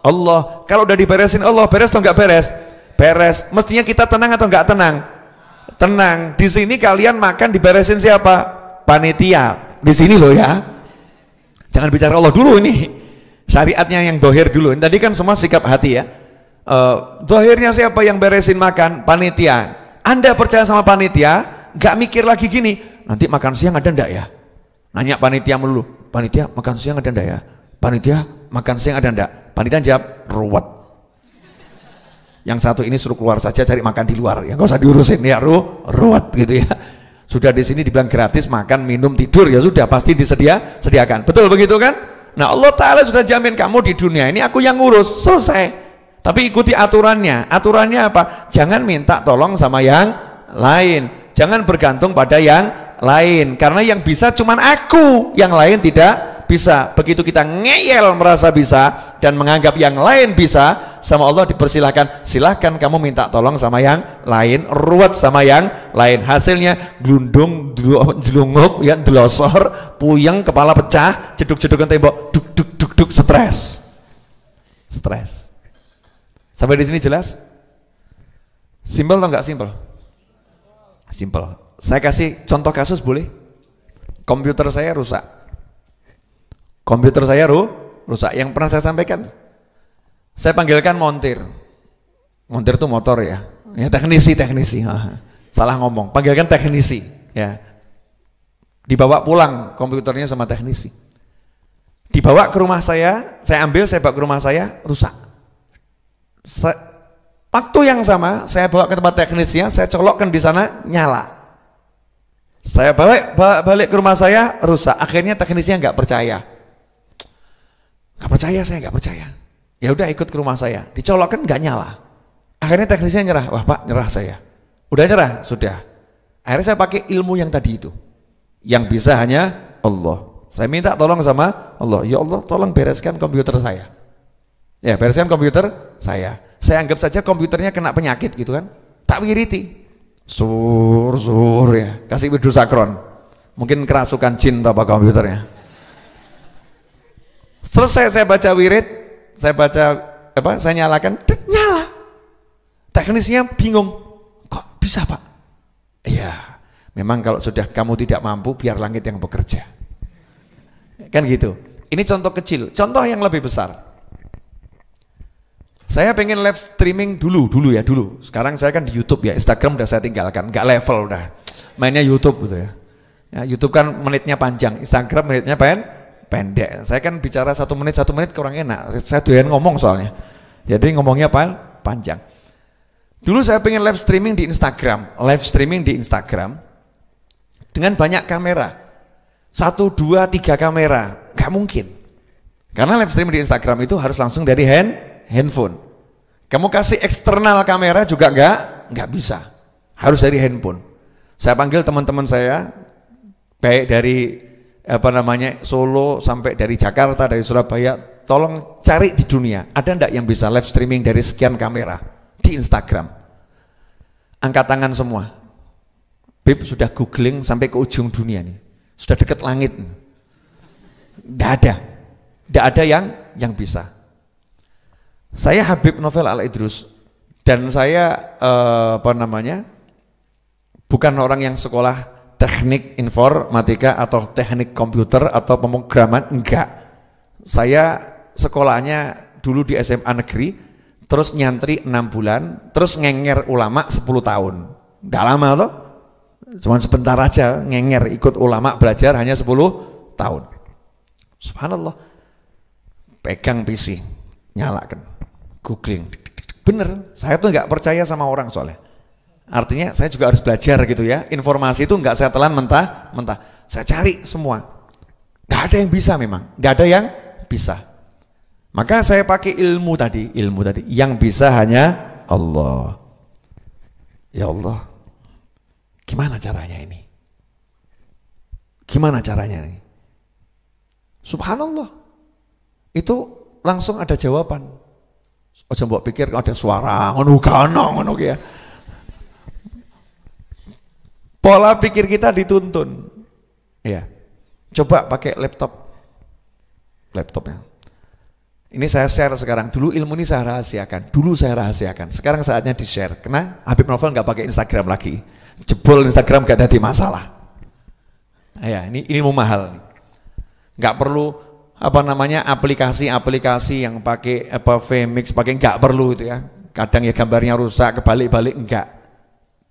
Allah kalau udah diberesin Allah beres atau nggak beres? beres mestinya kita tenang atau nggak tenang? tenang di sini kalian makan diberesin siapa? panitia di sini loh ya jangan bicara Allah dulu ini syariatnya yang dohir dulu ini tadi kan semua sikap hati ya uh, dohirnya siapa yang beresin makan? panitia anda percaya sama panitia, Gak mikir lagi gini, nanti makan siang ada ndak ya? Nanya panitia melulu, panitia makan siang ada ndak ya? Panitia makan siang ada ndak? Panitia jawab, ruwet. Yang satu ini suruh keluar saja cari makan di luar, ya nggak usah diurusin ya, ru, ruwet gitu ya. Sudah di sini dibilang gratis makan, minum, tidur ya sudah pasti disedia sediakan. Betul begitu kan? Nah Allah Ta'ala sudah jamin kamu di dunia ini aku yang ngurus, selesai. Tapi ikuti aturannya. Aturannya apa? Jangan minta tolong sama yang lain. Jangan bergantung pada yang lain. Karena yang bisa cuma aku, yang lain tidak bisa. Begitu kita ngeyel merasa bisa dan menganggap yang lain bisa, sama Allah dipersilahkan. Silahkan kamu minta tolong sama yang lain, ruwet sama yang lain. Hasilnya glundung, glunguk, ya delosor, puyeng, kepala pecah, jeduk-jedukan tembok, duk-duk-duk-duk, stres. Stres. Sampai di sini jelas? Simpel atau enggak simpel? Simpel. Saya kasih contoh kasus boleh? Komputer saya rusak. Komputer saya ru, rusak. Yang pernah saya sampaikan. Saya panggilkan montir. Montir itu motor ya. Ya teknisi, teknisi. Salah ngomong. Panggilkan teknisi. Ya. Dibawa pulang komputernya sama teknisi. Dibawa ke rumah saya, saya ambil, saya bawa ke rumah saya, rusak waktu yang sama saya bawa ke tempat teknisnya, saya colokkan di sana nyala. Saya balik balik ke rumah saya rusak. Akhirnya teknisnya nggak percaya. Nggak percaya saya nggak percaya. Ya udah ikut ke rumah saya. Dicolokkan nggak nyala. Akhirnya teknisnya nyerah. Wah pak nyerah saya. Udah nyerah sudah. Akhirnya saya pakai ilmu yang tadi itu. Yang bisa hanya Allah. Saya minta tolong sama Allah. Ya Allah tolong bereskan komputer saya. Ya, bereskan komputer saya. Saya anggap saja komputernya kena penyakit gitu kan. Tak wiriti. Sur, sur ya. Kasih widu sakron. Mungkin kerasukan cinta apa komputernya. Selesai saya baca wirid, saya baca apa? Saya nyalakan, nyala. Teknisnya bingung. Kok bisa, Pak? Iya. Memang kalau sudah kamu tidak mampu, biar langit yang bekerja. Kan gitu. Ini contoh kecil. Contoh yang lebih besar. Saya pengen live streaming dulu, dulu ya dulu. Sekarang saya kan di YouTube ya, Instagram udah saya tinggalkan, nggak level udah. Mainnya YouTube gitu ya. ya YouTube kan menitnya panjang, Instagram menitnya pen pendek. Saya kan bicara satu menit satu menit kurang enak. Saya doyan ngomong soalnya. Jadi ngomongnya pan panjang. Dulu saya pengen live streaming di Instagram, live streaming di Instagram dengan banyak kamera. Satu, dua, tiga kamera, nggak mungkin. Karena live streaming di Instagram itu harus langsung dari hand handphone. Kamu kasih eksternal kamera juga enggak, enggak bisa. Harus dari handphone. Saya panggil teman-teman saya baik dari apa namanya Solo sampai dari Jakarta dari Surabaya tolong cari di dunia ada ndak yang bisa live streaming dari sekian kamera di Instagram angkat tangan semua Bib sudah googling sampai ke ujung dunia nih sudah deket langit Nggak ada Nggak ada yang yang bisa saya Habib Novel Al Idrus dan saya eh, apa namanya? bukan orang yang sekolah teknik informatika atau teknik komputer atau pemrograman enggak. Saya sekolahnya dulu di SMA negeri, terus nyantri enam bulan, terus ngenger ulama 10 tahun. Enggak lama loh. cuma sebentar aja ngenger ikut ulama belajar hanya 10 tahun. Subhanallah. Pegang PC, nyalakan googling. Bener, saya tuh nggak percaya sama orang soalnya. Artinya saya juga harus belajar gitu ya. Informasi itu nggak saya telan mentah-mentah. Saya cari semua. Nggak ada yang bisa memang. Nggak ada yang bisa. Maka saya pakai ilmu tadi, ilmu tadi. Yang bisa hanya Allah. Ya Allah, gimana caranya ini? Gimana caranya ini? Subhanallah. Itu langsung ada jawaban. Ojo mbok pikir ada suara ngono gano ngono ya. Pola pikir kita dituntun. Ya. Coba pakai laptop. Laptopnya. Ini saya share sekarang. Dulu ilmu ini saya rahasiakan. Dulu saya rahasiakan. Sekarang saatnya di-share. Karena Habib Novel nggak pakai Instagram lagi. Jebol Instagram gak ada di masalah. Ya, ini ilmu mahal. Nggak perlu apa namanya aplikasi-aplikasi yang pakai apa Vmix pakai nggak perlu itu ya kadang ya gambarnya rusak kebalik-balik enggak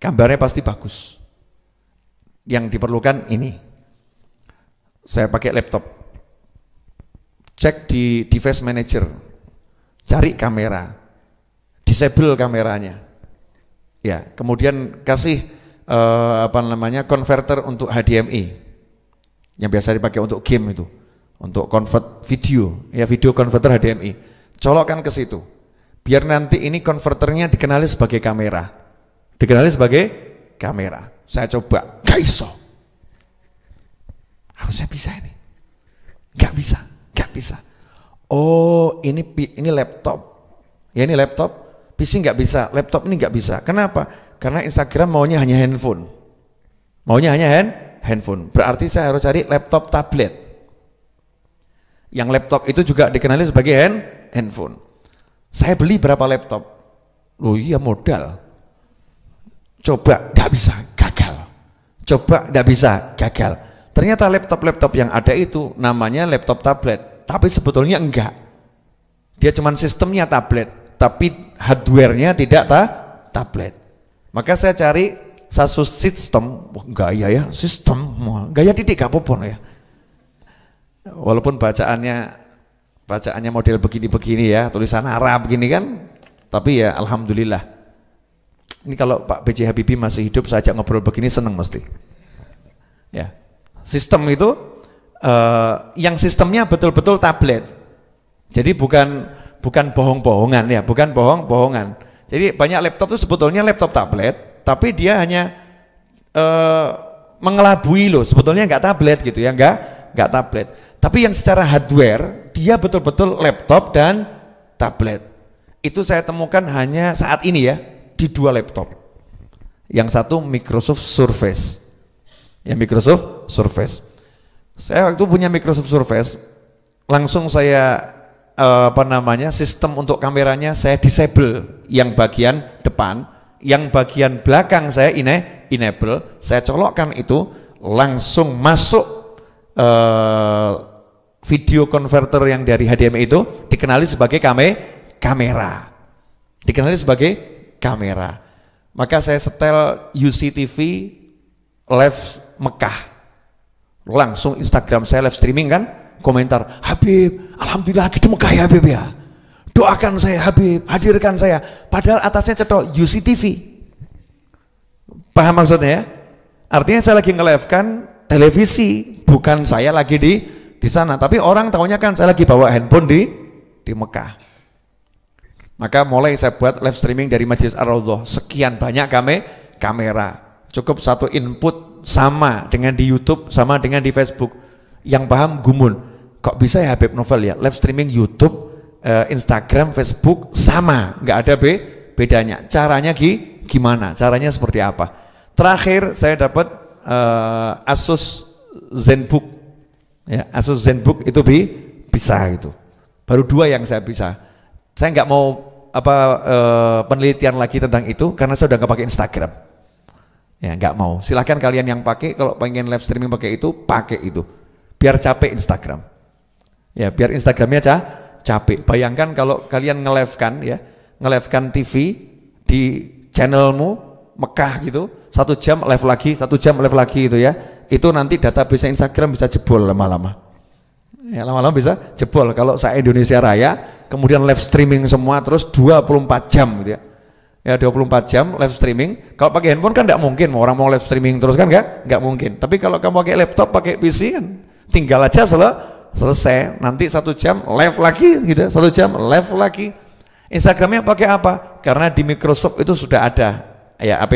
gambarnya pasti bagus yang diperlukan ini saya pakai laptop cek di device manager cari kamera disable kameranya ya kemudian kasih eh, apa namanya converter untuk HDMI yang biasa dipakai untuk game itu untuk convert video, ya video converter HDMI. Colokkan ke situ. Biar nanti ini converternya dikenali sebagai kamera. Dikenali sebagai kamera. Saya coba, gak iso. Harusnya bisa ini. nggak bisa, nggak bisa. Oh, ini ini laptop. Ya ini laptop. PC nggak bisa, laptop ini nggak bisa. Kenapa? Karena Instagram maunya hanya handphone. Maunya hanya hand, handphone. Berarti saya harus cari laptop tablet yang laptop itu juga dikenali sebagai hand, handphone. Saya beli berapa laptop? Oh iya modal. Coba nggak bisa, gagal. Coba nggak bisa, gagal. Ternyata laptop-laptop yang ada itu namanya laptop tablet, tapi sebetulnya enggak. Dia cuma sistemnya tablet, tapi hardwarenya tidak ta tablet. Maka saya cari satu sistem, oh, gaya iya, iya, ya, sistem, gaya didik gak popon ya walaupun bacaannya bacaannya model begini-begini ya, tulisan Arab gini kan, tapi ya alhamdulillah. Ini kalau Pak BJ Habibie masih hidup saya ajak ngobrol begini seneng mesti. Ya. Sistem itu uh, yang sistemnya betul-betul tablet. Jadi bukan bukan bohong-bohongan ya, bukan bohong-bohongan. Jadi banyak laptop itu sebetulnya laptop tablet, tapi dia hanya uh, mengelabui loh, sebetulnya nggak tablet gitu ya, nggak nggak tablet. Tapi yang secara hardware dia betul-betul laptop dan tablet. Itu saya temukan hanya saat ini ya di dua laptop. Yang satu Microsoft Surface. Ya Microsoft Surface. Saya waktu punya Microsoft Surface langsung saya eh, apa namanya sistem untuk kameranya saya disable yang bagian depan, yang bagian belakang saya ini enable, saya colokkan itu langsung masuk eh, video converter yang dari HDMI itu dikenali sebagai kame, kamera. Dikenali sebagai kamera. Maka saya setel UCTV live Mekah. Langsung Instagram saya live streaming kan, komentar, Habib, Alhamdulillah kita Mekah ya Habib ya. Doakan saya Habib, hadirkan saya. Padahal atasnya cetok UCTV. Paham maksudnya ya? Artinya saya lagi nge-live kan televisi, bukan saya lagi di di sana. Tapi orang tahunya kan saya lagi bawa handphone di di Mekah. Maka mulai saya buat live streaming dari Masjid ar Sekian banyak kami kamera. Cukup satu input sama dengan di YouTube, sama dengan di Facebook. Yang paham gumun. Kok bisa ya Habib Novel ya? Live streaming YouTube, eh, Instagram, Facebook sama, nggak ada be bedanya. Caranya ki gimana? Caranya seperti apa? Terakhir saya dapat uh, Asus ZenBook Ya, Asus ZenBook itu bi bisa gitu. Baru dua yang saya bisa. Saya nggak mau apa e, penelitian lagi tentang itu karena saya udah nggak pakai Instagram. Ya nggak mau. Silahkan kalian yang pakai kalau pengen live streaming pakai itu pakai itu. Biar capek Instagram. Ya biar Instagramnya cah capek. Bayangkan kalau kalian nge kan ya nge kan TV di channelmu Mekah gitu satu jam live lagi satu jam live lagi itu ya itu nanti database Instagram bisa jebol lama-lama ya lama-lama bisa jebol kalau saya Indonesia Raya kemudian live streaming semua terus 24 jam gitu ya ya 24 jam live streaming kalau pakai handphone kan tidak mungkin orang mau live streaming terus kan nggak nggak mungkin tapi kalau kamu pakai laptop pakai PC kan tinggal aja sel selesai nanti satu jam live lagi gitu ya. satu jam live lagi Instagramnya pakai apa karena di Microsoft itu sudah ada ya app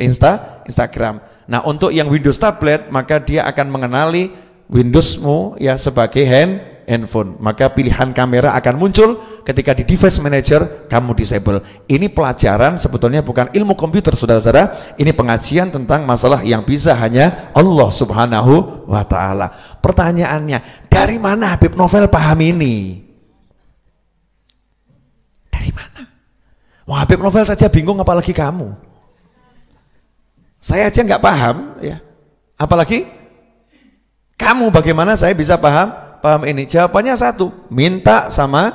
Insta Instagram Nah, untuk yang Windows tablet maka dia akan mengenali Windowsmu ya sebagai hand handphone. Maka pilihan kamera akan muncul ketika di device manager kamu disable. Ini pelajaran sebetulnya bukan ilmu komputer Saudara-saudara, ini pengajian tentang masalah yang bisa hanya Allah Subhanahu wa taala. Pertanyaannya, dari mana Habib Novel paham ini? Dari mana? Wah, Habib Novel saja bingung apalagi kamu. Saya aja nggak paham ya. Apalagi kamu bagaimana saya bisa paham paham ini? Jawabannya satu, minta sama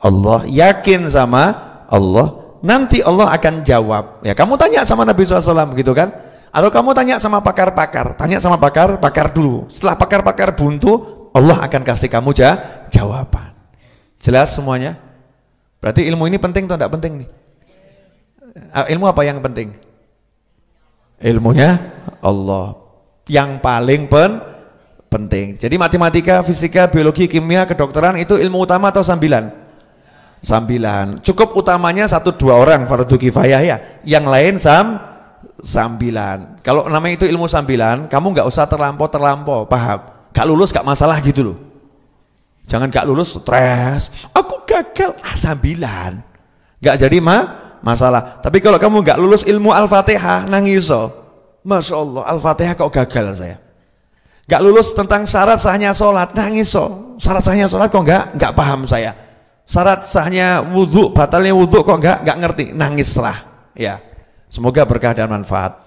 Allah, yakin sama Allah, nanti Allah akan jawab. Ya, kamu tanya sama Nabi SAW gitu kan? Atau kamu tanya sama pakar-pakar, tanya sama pakar, pakar dulu. Setelah pakar-pakar buntu, Allah akan kasih kamu ja jawaban. Jelas semuanya? Berarti ilmu ini penting atau tidak penting nih? Eh, ilmu apa yang penting? ilmunya Allah yang paling pen penting. Jadi matematika, fisika, biologi, kimia, kedokteran itu ilmu utama atau sambilan? Sambilan. Cukup utamanya satu dua orang fardu kifayah ya. Yang lain sam sambilan. Kalau namanya itu ilmu sambilan, kamu nggak usah terlampau-terlampau, paham? Gak lulus gak masalah gitu loh. Jangan gak lulus stres. Aku gagal ah, sambilan. Gak jadi mah masalah. Tapi kalau kamu nggak lulus ilmu Al-Fatihah, nangis Masya Allah, Al-Fatihah kok gagal saya. gak lulus tentang syarat sahnya sholat, nangis so. Syarat sahnya sholat kok nggak, nggak paham saya. Syarat sahnya wudhu, batalnya wudhu kok nggak, nggak ngerti, nangislah Ya, semoga berkah dan manfaat.